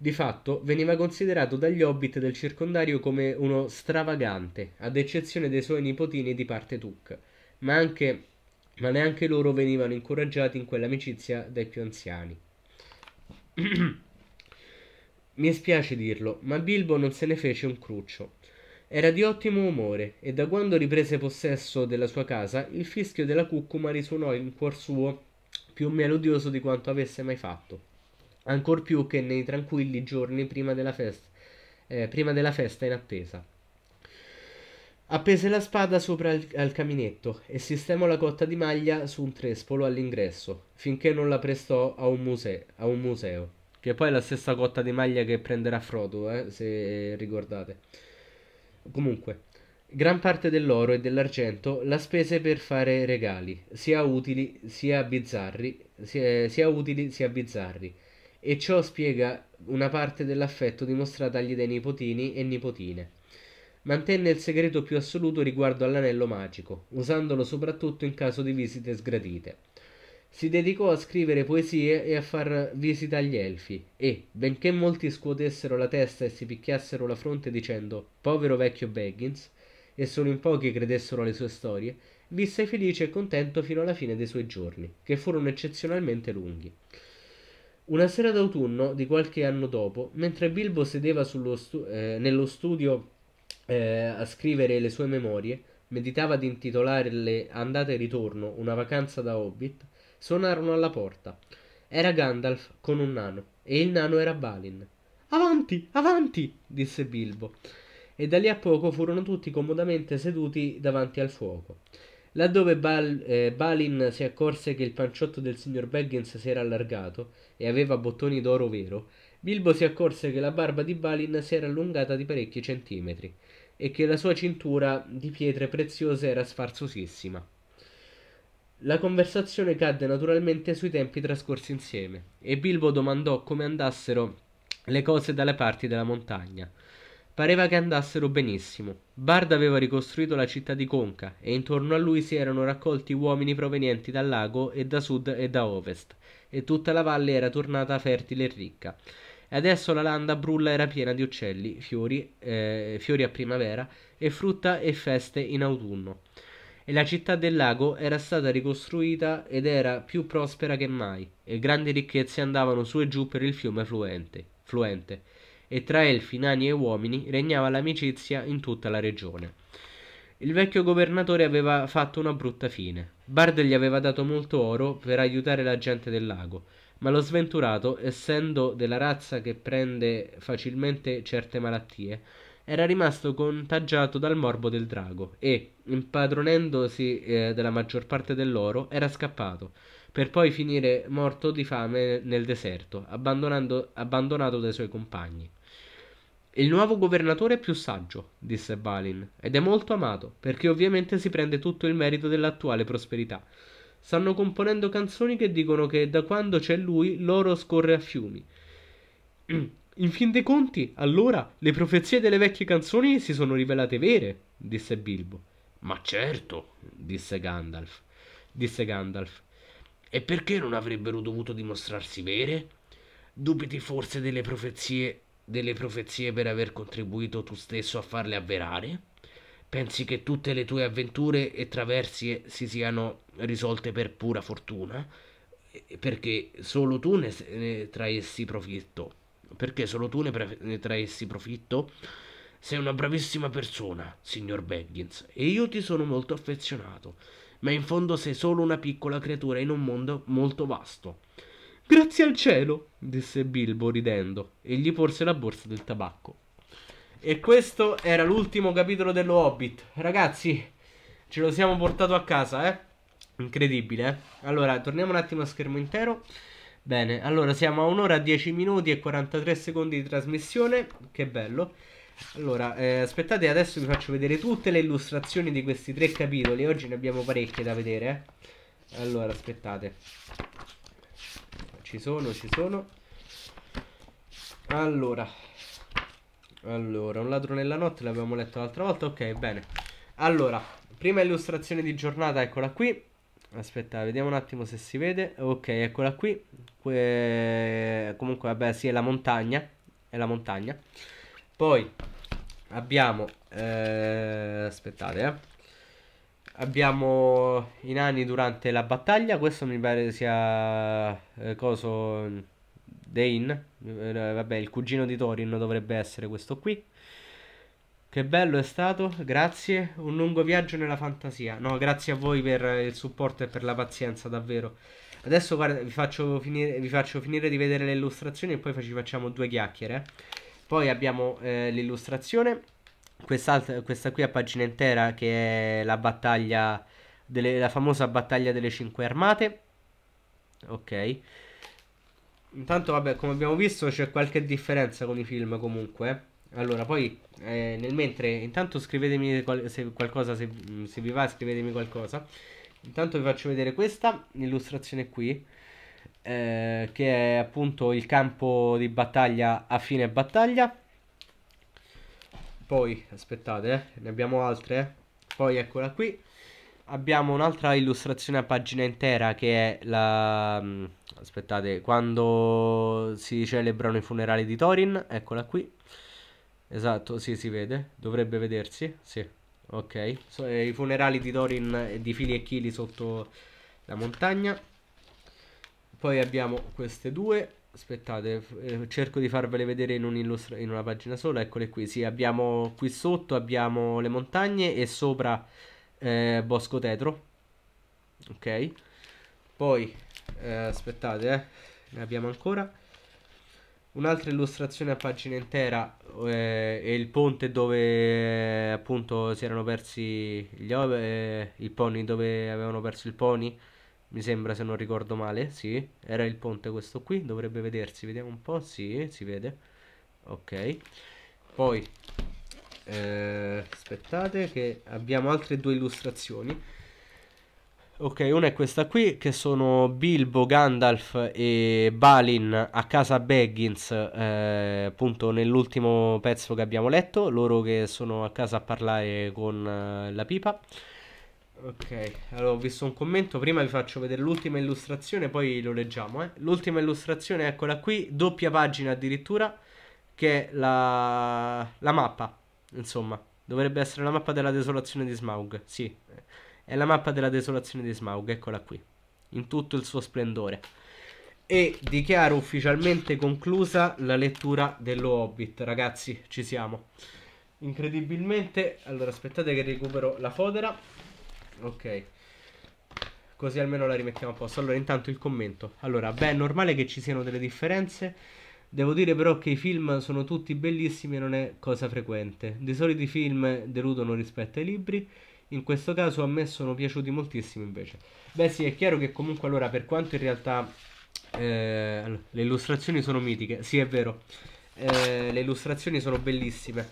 Di fatto veniva considerato dagli hobbit del circondario come uno stravagante, ad eccezione dei suoi nipotini di parte Tuk, ma, anche, ma neanche loro venivano incoraggiati in quell'amicizia dai più anziani. Mi spiace dirlo, ma Bilbo non se ne fece un cruccio. Era di ottimo umore e da quando riprese possesso della sua casa il fischio della cuccuma risuonò in cuor suo più melodioso di quanto avesse mai fatto ancor più che nei tranquilli giorni prima della, fest- eh, prima della festa in attesa. Appese la spada sopra il, al caminetto e sistemò la cotta di maglia su un trespolo all'ingresso, finché non la prestò a un, muse- a un museo. Che poi è la stessa cotta di maglia che prenderà Frodo, eh, se ricordate. Comunque, gran parte dell'oro e dell'argento la spese per fare regali, sia utili sia bizzarri, sia, sia utili sia bizzarri e ciò spiega una parte dell'affetto dimostrato agli dei nipotini e nipotine. Mantenne il segreto più assoluto riguardo all'anello magico, usandolo soprattutto in caso di visite sgradite. Si dedicò a scrivere poesie e a far visita agli elfi e, benché molti scuotessero la testa e si picchiassero la fronte dicendo povero vecchio Baggins, e solo in pochi credessero alle sue storie, visse felice e contento fino alla fine dei suoi giorni, che furono eccezionalmente lunghi. Una sera d'autunno di qualche anno dopo, mentre Bilbo sedeva stu eh, nello studio eh, a scrivere le sue memorie, meditava di intitolarle Andata e ritorno, una vacanza da hobbit, suonarono alla porta. Era Gandalf con un nano, e il nano era Balin. Avanti, avanti, disse Bilbo. E da lì a poco furono tutti comodamente seduti davanti al fuoco. Laddove Bal- eh, Balin si accorse che il panciotto del signor Baggins si era allargato e aveva bottoni d'oro vero, Bilbo si accorse che la barba di Balin si era allungata di parecchi centimetri e che la sua cintura di pietre preziose era sfarzosissima. La conversazione cadde naturalmente sui tempi trascorsi insieme e Bilbo domandò come andassero le cose dalle parti della montagna. Pareva che andassero benissimo. Bard aveva ricostruito la città di Conca e intorno a lui si erano raccolti uomini provenienti dal lago e da sud e da ovest, e tutta la valle era tornata fertile e ricca. E adesso la landa brulla era piena di uccelli, fiori, eh, fiori a primavera e frutta e feste in autunno. E la città del lago era stata ricostruita ed era più prospera che mai, e grandi ricchezze andavano su e giù per il fiume fluente. fluente e tra elfi, nani e uomini regnava l'amicizia in tutta la regione. Il vecchio governatore aveva fatto una brutta fine. Bard gli aveva dato molto oro per aiutare la gente del lago, ma lo sventurato, essendo della razza che prende facilmente certe malattie, era rimasto contagiato dal morbo del drago e, impadronendosi eh, della maggior parte dell'oro, era scappato, per poi finire morto di fame nel deserto, abbandonato dai suoi compagni il nuovo governatore è più saggio, disse Balin, ed è molto amato, perché ovviamente si prende tutto il merito dell'attuale prosperità. Stanno componendo canzoni che dicono che da quando c'è lui l'oro scorre a fiumi. In fin dei conti, allora, le profezie delle vecchie canzoni si sono rivelate vere, disse Bilbo. Ma certo, disse Gandalf. Disse Gandalf. E perché non avrebbero dovuto dimostrarsi vere? Dubiti forse delle profezie delle profezie per aver contribuito tu stesso a farle avverare? Pensi che tutte le tue avventure e traversie si siano risolte per pura fortuna? Perché solo tu ne, ne traessi profitto. Perché solo tu ne, pre- ne traessi profitto? Sei una bravissima persona, signor Baggins, e io ti sono molto affezionato, ma in fondo sei solo una piccola creatura in un mondo molto vasto. Grazie al cielo, disse Bilbo ridendo, e gli porse la borsa del tabacco. E questo era l'ultimo capitolo dello Hobbit. Ragazzi, ce lo siamo portato a casa, eh? Incredibile, eh? Allora, torniamo un attimo a schermo intero. Bene, allora siamo a un'ora 10 minuti e 43 secondi di trasmissione. Che bello. Allora, eh, aspettate, adesso vi faccio vedere tutte le illustrazioni di questi tre capitoli. Oggi ne abbiamo parecchie da vedere. Eh? Allora, aspettate ci sono, ci sono. Allora, allora, un ladro nella notte l'abbiamo letto l'altra volta, ok, bene. Allora, prima illustrazione di giornata, eccola qui. Aspetta, vediamo un attimo se si vede. Ok, eccola qui. Que... Comunque, vabbè, sì, è la montagna. È la montagna. Poi abbiamo... Eh... Aspettate, eh. Abbiamo i nani durante la battaglia. Questo mi pare sia. Eh, coso. Mm, Dane. Eh, eh, vabbè, il cugino di Thorin dovrebbe essere questo qui. Che bello è stato, grazie. Un lungo viaggio nella fantasia. No, grazie a voi per il supporto e per la pazienza, davvero. Adesso guarda, vi, faccio finire, vi faccio finire, di vedere le illustrazioni e poi ci facciamo due chiacchiere. Poi abbiamo eh, l'illustrazione questa qui a pagina intera che è la battaglia, delle, la famosa battaglia delle 5 armate. Ok. Intanto, vabbè, come abbiamo visto c'è qualche differenza con i film comunque. Eh. Allora, poi eh, nel mentre, intanto scrivetemi qual- se qualcosa, se, mm, se, vi va, scrivetemi qualcosa. Intanto vi faccio vedere questa illustrazione qui, eh, che è appunto il campo di battaglia a fine battaglia poi aspettate, eh, ne abbiamo altre, poi eccola qui. Abbiamo un'altra illustrazione a pagina intera che è la... Mm, aspettate, quando si celebrano i funerali di Thorin, eccola qui. Esatto, sì, si vede, dovrebbe vedersi, sì. Ok, so, eh, i funerali di Thorin di Fili e Chili sotto la montagna. Poi abbiamo queste due Aspettate, eh, cerco di farvele vedere in, un illustra- in una pagina sola. Eccole qui. Sì, abbiamo qui sotto abbiamo le montagne e sopra eh, Bosco Tetro. Ok. Poi eh, aspettate, eh, ne abbiamo ancora. Un'altra illustrazione a pagina intera eh, è il ponte dove appunto si erano persi gli ove, eh, il pony dove avevano perso il pony mi sembra se non ricordo male, sì, era il ponte questo qui, dovrebbe vedersi, vediamo un po', sì, si vede, ok, poi, eh, aspettate che abbiamo altre due illustrazioni, ok, una è questa qui, che sono Bilbo, Gandalf e Balin a casa Baggins, eh, appunto nell'ultimo pezzo che abbiamo letto, loro che sono a casa a parlare con eh, la pipa, Ok, allora ho visto un commento, prima vi faccio vedere l'ultima illustrazione, poi lo leggiamo. Eh. L'ultima illustrazione, eccola qui, doppia pagina addirittura, che è la, la mappa, insomma, dovrebbe essere la mappa della desolazione di Smaug, sì, è la mappa della desolazione di Smaug, eccola qui, in tutto il suo splendore. E dichiaro ufficialmente conclusa la lettura dello Hobbit, ragazzi, ci siamo. Incredibilmente, allora aspettate che recupero la fodera. Ok. Così almeno la rimettiamo a posto. Allora, intanto il commento. Allora, beh, è normale che ci siano delle differenze. Devo dire però che i film sono tutti bellissimi e non è cosa frequente. Di solito i film deludono rispetto ai libri. In questo caso a me sono piaciuti moltissimo invece. Beh sì, è chiaro che comunque allora per quanto in realtà eh, le illustrazioni sono mitiche, sì è vero, eh, le illustrazioni sono bellissime.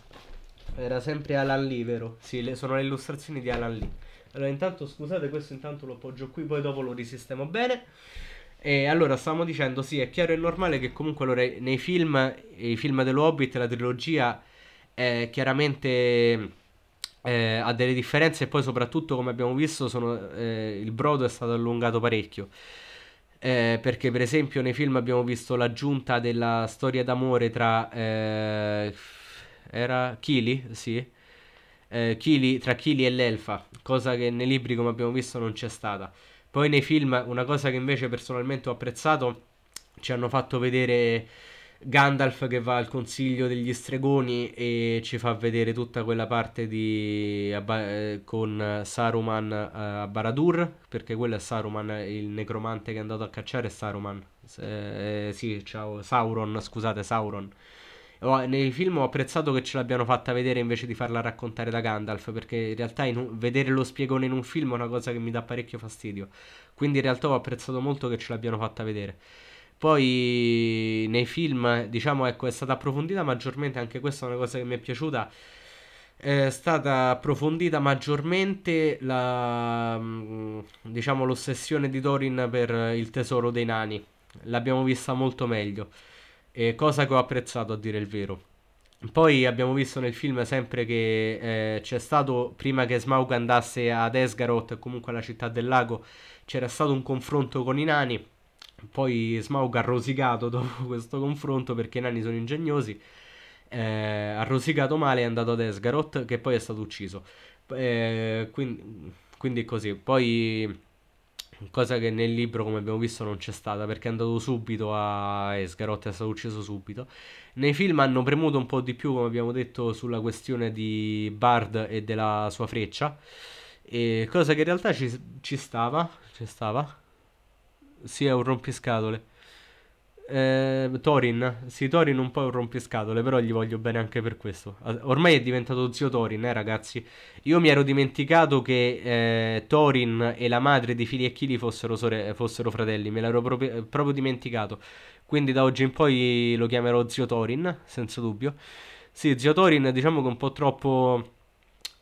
Era sempre Alan Lee, vero? Sì, le, sono le illustrazioni di Alan Lee. Allora, intanto scusate, questo intanto lo appoggio qui, poi dopo lo risistemo bene. E allora stavamo dicendo, sì, è chiaro e normale che comunque allora, nei film, i film dello Hobbit, la trilogia è chiaramente eh, ha delle differenze e poi soprattutto come abbiamo visto sono, eh, il brodo è stato allungato parecchio. Eh, perché per esempio nei film abbiamo visto l'aggiunta della storia d'amore tra... Eh, era Kili, sì, eh, Chili, tra Kili e l'Elfa, cosa che nei libri, come abbiamo visto, non c'è stata. Poi nei film, una cosa che invece personalmente ho apprezzato, ci hanno fatto vedere Gandalf che va al consiglio degli stregoni e ci fa vedere tutta quella parte di, eh, con Saruman eh, a Baradur, perché quello è Saruman, il necromante che è andato a cacciare è Saruman. Eh, sì, ciao, Sauron, scusate, Sauron nei film ho apprezzato che ce l'abbiano fatta vedere invece di farla raccontare da Gandalf, perché in realtà in un, vedere lo spiegone in un film è una cosa che mi dà parecchio fastidio. Quindi in realtà ho apprezzato molto che ce l'abbiano fatta vedere. Poi nei film, diciamo, ecco, è stata approfondita maggiormente, anche questa è una cosa che mi è piaciuta, è stata approfondita maggiormente la, mm, diciamo, l'ossessione di Dorin per il tesoro dei nani. L'abbiamo vista molto meglio eh, cosa che ho apprezzato a dire il vero. Poi abbiamo visto nel film sempre che eh, c'è stato, prima che Smaug andasse ad Esgaroth, comunque alla città del lago, c'era stato un confronto con i nani. Poi Smaug ha rosicato dopo questo confronto perché i nani sono ingegnosi. Eh, ha rosicato male e è andato ad Esgaroth, che poi è stato ucciso. Eh, quindi, quindi così. Poi cosa che nel libro come abbiamo visto non c'è stata perché è andato subito a Esgarot è stato ucciso subito nei film hanno premuto un po' di più come abbiamo detto sulla questione di Bard e della sua freccia e cosa che in realtà ci, ci stava ci stava sì è un rompiscatole eh, Torin, sì, Torin un po' un rompiscatole, però gli voglio bene anche per questo. Ormai è diventato zio Thorin, eh, ragazzi. Io mi ero dimenticato che eh, Torin e la madre di Fili e Kili fossero, sore- fossero fratelli, me l'ero proprio, eh, proprio dimenticato. Quindi da oggi in poi lo chiamerò zio Thorin, senza dubbio. Sì, zio Thorin, diciamo che è un po' troppo...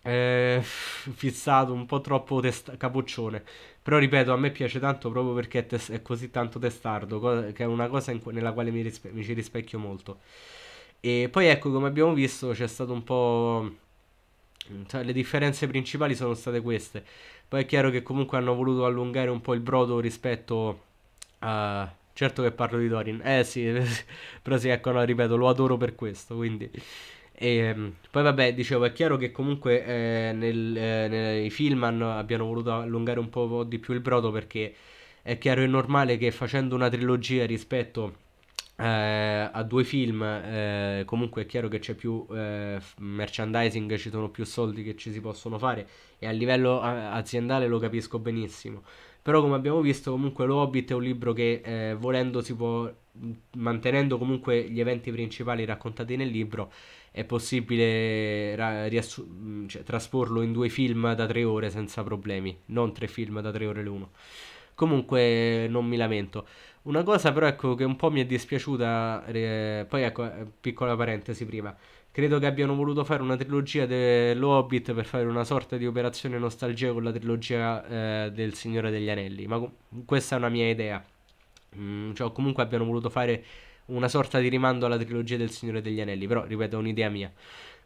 Eh, fissato, un po' troppo test- capoccione. Però ripeto, a me piace tanto proprio perché è, tes- è così tanto testardo, co- che è una cosa cu- nella quale mi, rispe- mi, ci rispecchio molto. E poi ecco, come abbiamo visto, c'è stato un po'... Mm, cioè, le differenze principali sono state queste. Poi è chiaro che comunque hanno voluto allungare un po' il brodo rispetto a... Certo che parlo di Dorin, eh sì, però sì, ecco, no, ripeto, lo adoro per questo, quindi... E, ehm, poi vabbè, dicevo, è chiaro che comunque eh, nel, eh, nei film hanno, abbiano voluto allungare un po' di più il brodo perché è chiaro e normale che facendo una trilogia rispetto eh, a due film, eh, comunque è chiaro che c'è più eh, merchandising, ci sono più soldi che ci si possono fare e a livello eh, aziendale lo capisco benissimo però come abbiamo visto comunque lo Hobbit è un libro che eh, volendo si può mm, mantenendo comunque gli eventi principali raccontati nel libro è possibile ra- riassu- mm, cioè, trasporlo in due film da tre ore senza problemi non tre film da tre ore l'uno comunque non mi lamento una cosa però ecco che un po' mi è dispiaciuta eh, poi ecco eh, piccola parentesi prima Credo che abbiano voluto fare una trilogia dello Hobbit per fare una sorta di operazione nostalgia con la trilogia eh, del Signore degli Anelli. Ma questa è una mia idea. Mm, cioè, comunque abbiano voluto fare una sorta di rimando alla trilogia del Signore degli Anelli. Però, ripeto, è un'idea mia.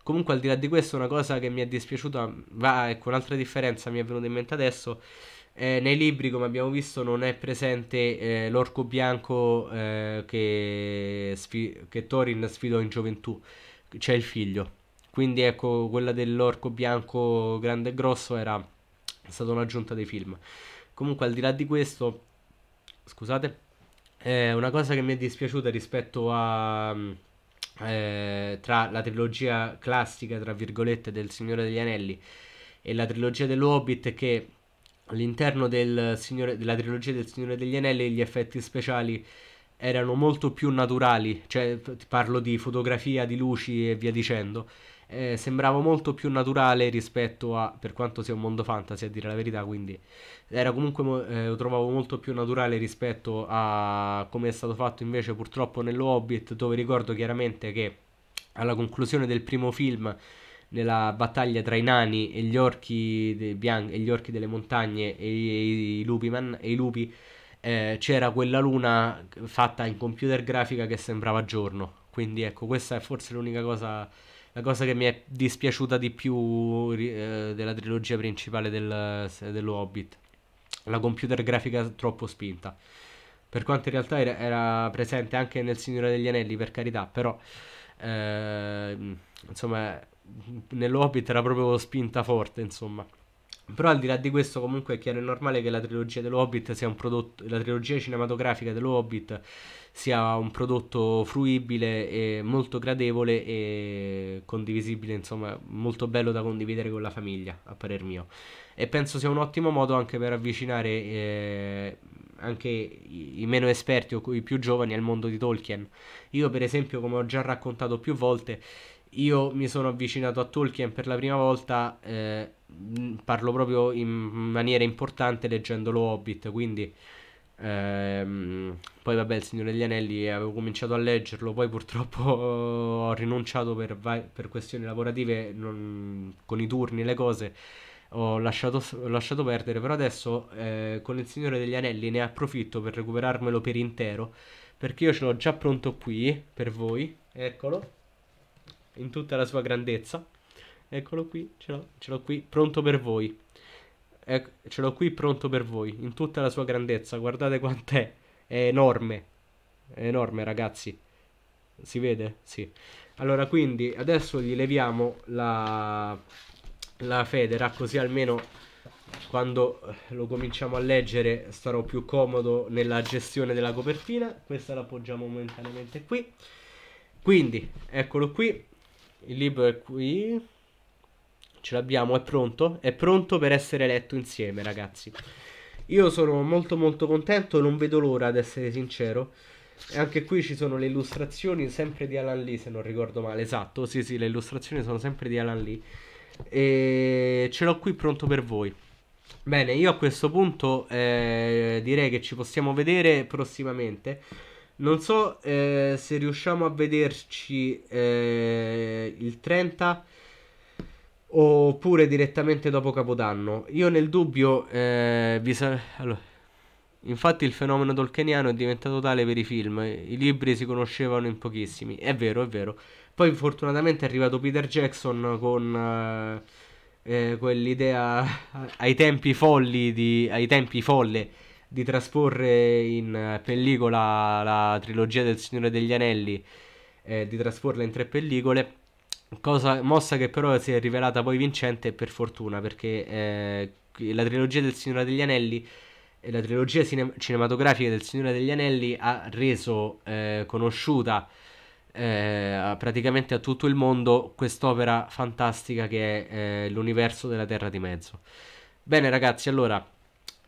Comunque, al di là di questo, una cosa che mi è dispiaciuta, va, ecco, un'altra differenza mi è venuta in mente adesso. Eh, nei libri, come abbiamo visto, non è presente eh, l'orco bianco eh, che, sfi- che Thorin sfidò in gioventù c'è il figlio. Quindi ecco, quella dell'orco bianco grande e grosso era stata un'aggiunta dei film. Comunque al di là di questo, scusate, eh, una cosa che mi è dispiaciuta rispetto a... Mm, eh, tra la trilogia classica, tra virgolette, del Signore degli Anelli e la trilogia dell'Hobbit è che all'interno del Signore, della trilogia del Signore degli Anelli gli effetti speciali erano molto più naturali, cioè parlo di fotografia, di luci e via dicendo. Eh, sembrava molto più naturale rispetto a per quanto sia un mondo fantasy a dire la verità quindi era comunque eh, lo trovavo molto più naturale rispetto a come è stato fatto invece purtroppo nello Hobbit dove ricordo chiaramente che alla conclusione del primo film nella battaglia tra i nani e gli orchi, bianchi, e gli orchi delle montagne e, i, i lupi, man- e i lupi eh, c'era quella luna fatta in computer grafica che sembrava giorno. Quindi ecco, questa è forse l'unica cosa, la cosa che mi è dispiaciuta di più eh, della trilogia principale del, eh, dello Hobbit. La computer grafica troppo spinta. Per quanto in realtà era, era presente anche nel Signore degli Anelli, per carità, però... Eh, insomma, nell'Hobbit era proprio spinta forte, insomma. Però al di là di questo comunque è chiaro e normale che la trilogia dello sia un prodotto, la trilogia cinematografica dello Hobbit sia un prodotto fruibile e molto gradevole e condivisibile, insomma molto bello da condividere con la famiglia, a parer mio. E penso sia un ottimo modo anche per avvicinare eh, anche i meno esperti o i più giovani al mondo di Tolkien. Io per esempio, come ho già raccontato più volte, io mi sono avvicinato a Tolkien per la prima volta, eh, parlo proprio in maniera importante leggendo lo Hobbit, quindi ehm, poi vabbè il Signore degli Anelli eh, avevo cominciato a leggerlo, poi purtroppo ho rinunciato per, per questioni lavorative, non, con i turni e le cose, ho lasciato, ho lasciato, perdere, però adesso eh, con il Signore degli Anelli ne approfitto per recuperarmelo per intero, perché io ce l'ho già pronto qui per voi, eccolo in tutta la sua grandezza. Eccolo qui, ce l'ho, ce l'ho qui, pronto per voi. Ecco, ce l'ho qui pronto per voi, in tutta la sua grandezza. Guardate quant'è, è enorme. È enorme, ragazzi. Si vede? Sì. Allora, quindi, adesso gli leviamo la, la federa, così almeno quando eh, lo cominciamo a leggere starò più comodo nella gestione della copertina. Questa la appoggiamo momentaneamente qui. Quindi, eccolo qui, il libro è qui. Ce l'abbiamo, è pronto. È pronto per essere letto insieme, ragazzi. Io sono molto molto contento, non vedo l'ora ad essere sincero. E anche qui ci sono le illustrazioni sempre di Alan Lee, se non ricordo male. Esatto, sì, sì, le illustrazioni sono sempre di Alan Lee. E ce l'ho qui pronto per voi. Bene, io a questo punto eh, direi che ci possiamo vedere prossimamente. Non so eh, se riusciamo a vederci eh, il 30 oppure direttamente dopo Capodanno. Io nel dubbio eh, vi sa- allora, Infatti il fenomeno tolkieniano è diventato tale per i film, i libri si conoscevano in pochissimi, è vero, è vero. Poi fortunatamente è arrivato Peter Jackson con eh, eh, quell'idea ai tempi folli di, ai tempi folle di trasporre in eh, pellicola la trilogia del Signore degli Anelli, eh, di trasporla in tre pellicole. Cosa, mossa che però si è rivelata poi vincente per fortuna perché eh, la trilogia del Signore degli Anelli e eh, la trilogia cine- cinematografica del Signore degli Anelli ha reso eh, conosciuta eh, praticamente a tutto il mondo quest'opera fantastica che è eh, l'universo della Terra di Mezzo. Bene ragazzi, allora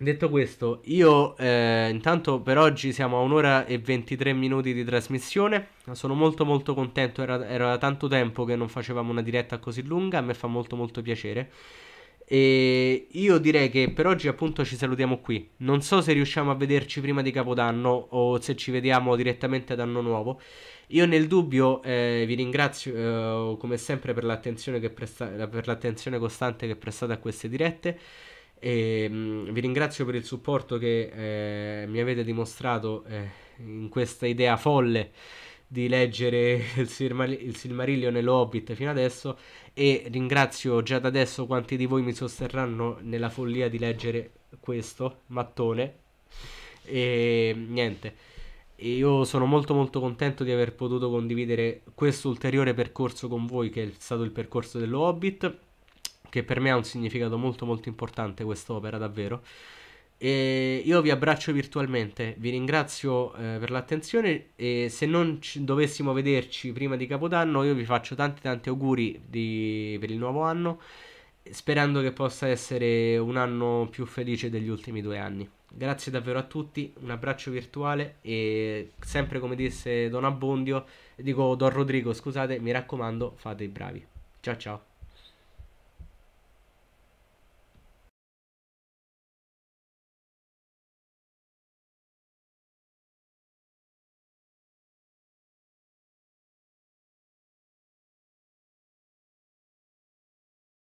Detto questo, io eh, intanto per oggi siamo a un'ora e 23 minuti di trasmissione, sono molto molto contento, era, era tanto tempo che non facevamo una diretta così lunga, a me fa molto molto piacere. E io direi che per oggi appunto ci salutiamo qui. Non so se riusciamo a vederci prima di Capodanno o se ci vediamo direttamente ad Anno Nuovo. Io nel dubbio eh, vi ringrazio eh, come sempre per l'attenzione, che presta- per l'attenzione costante che prestate a queste dirette. E, mh, mm, vi ringrazio per il supporto che eh, mi avete dimostrato eh, in questa idea folle di leggere il, Silmar- il Silmarillion e l'Hobbit fino adesso e ringrazio già da adesso quanti di voi mi sosterranno nella follia di leggere questo mattone e niente io sono molto molto contento di aver potuto condividere questo ulteriore percorso con voi che è stato il percorso dello Hobbit che per me ha un significato molto molto importante quest'opera davvero. E io vi abbraccio virtualmente, vi ringrazio eh, per l'attenzione e se non ci, dovessimo vederci prima di Capodanno io vi faccio tanti tanti auguri di, per il nuovo anno, sperando che possa essere un anno più felice degli ultimi due anni. Grazie davvero a tutti, un abbraccio virtuale e sempre come disse Don Abbondio, dico Don Rodrigo, scusate, mi raccomando, fate i bravi. Ciao ciao.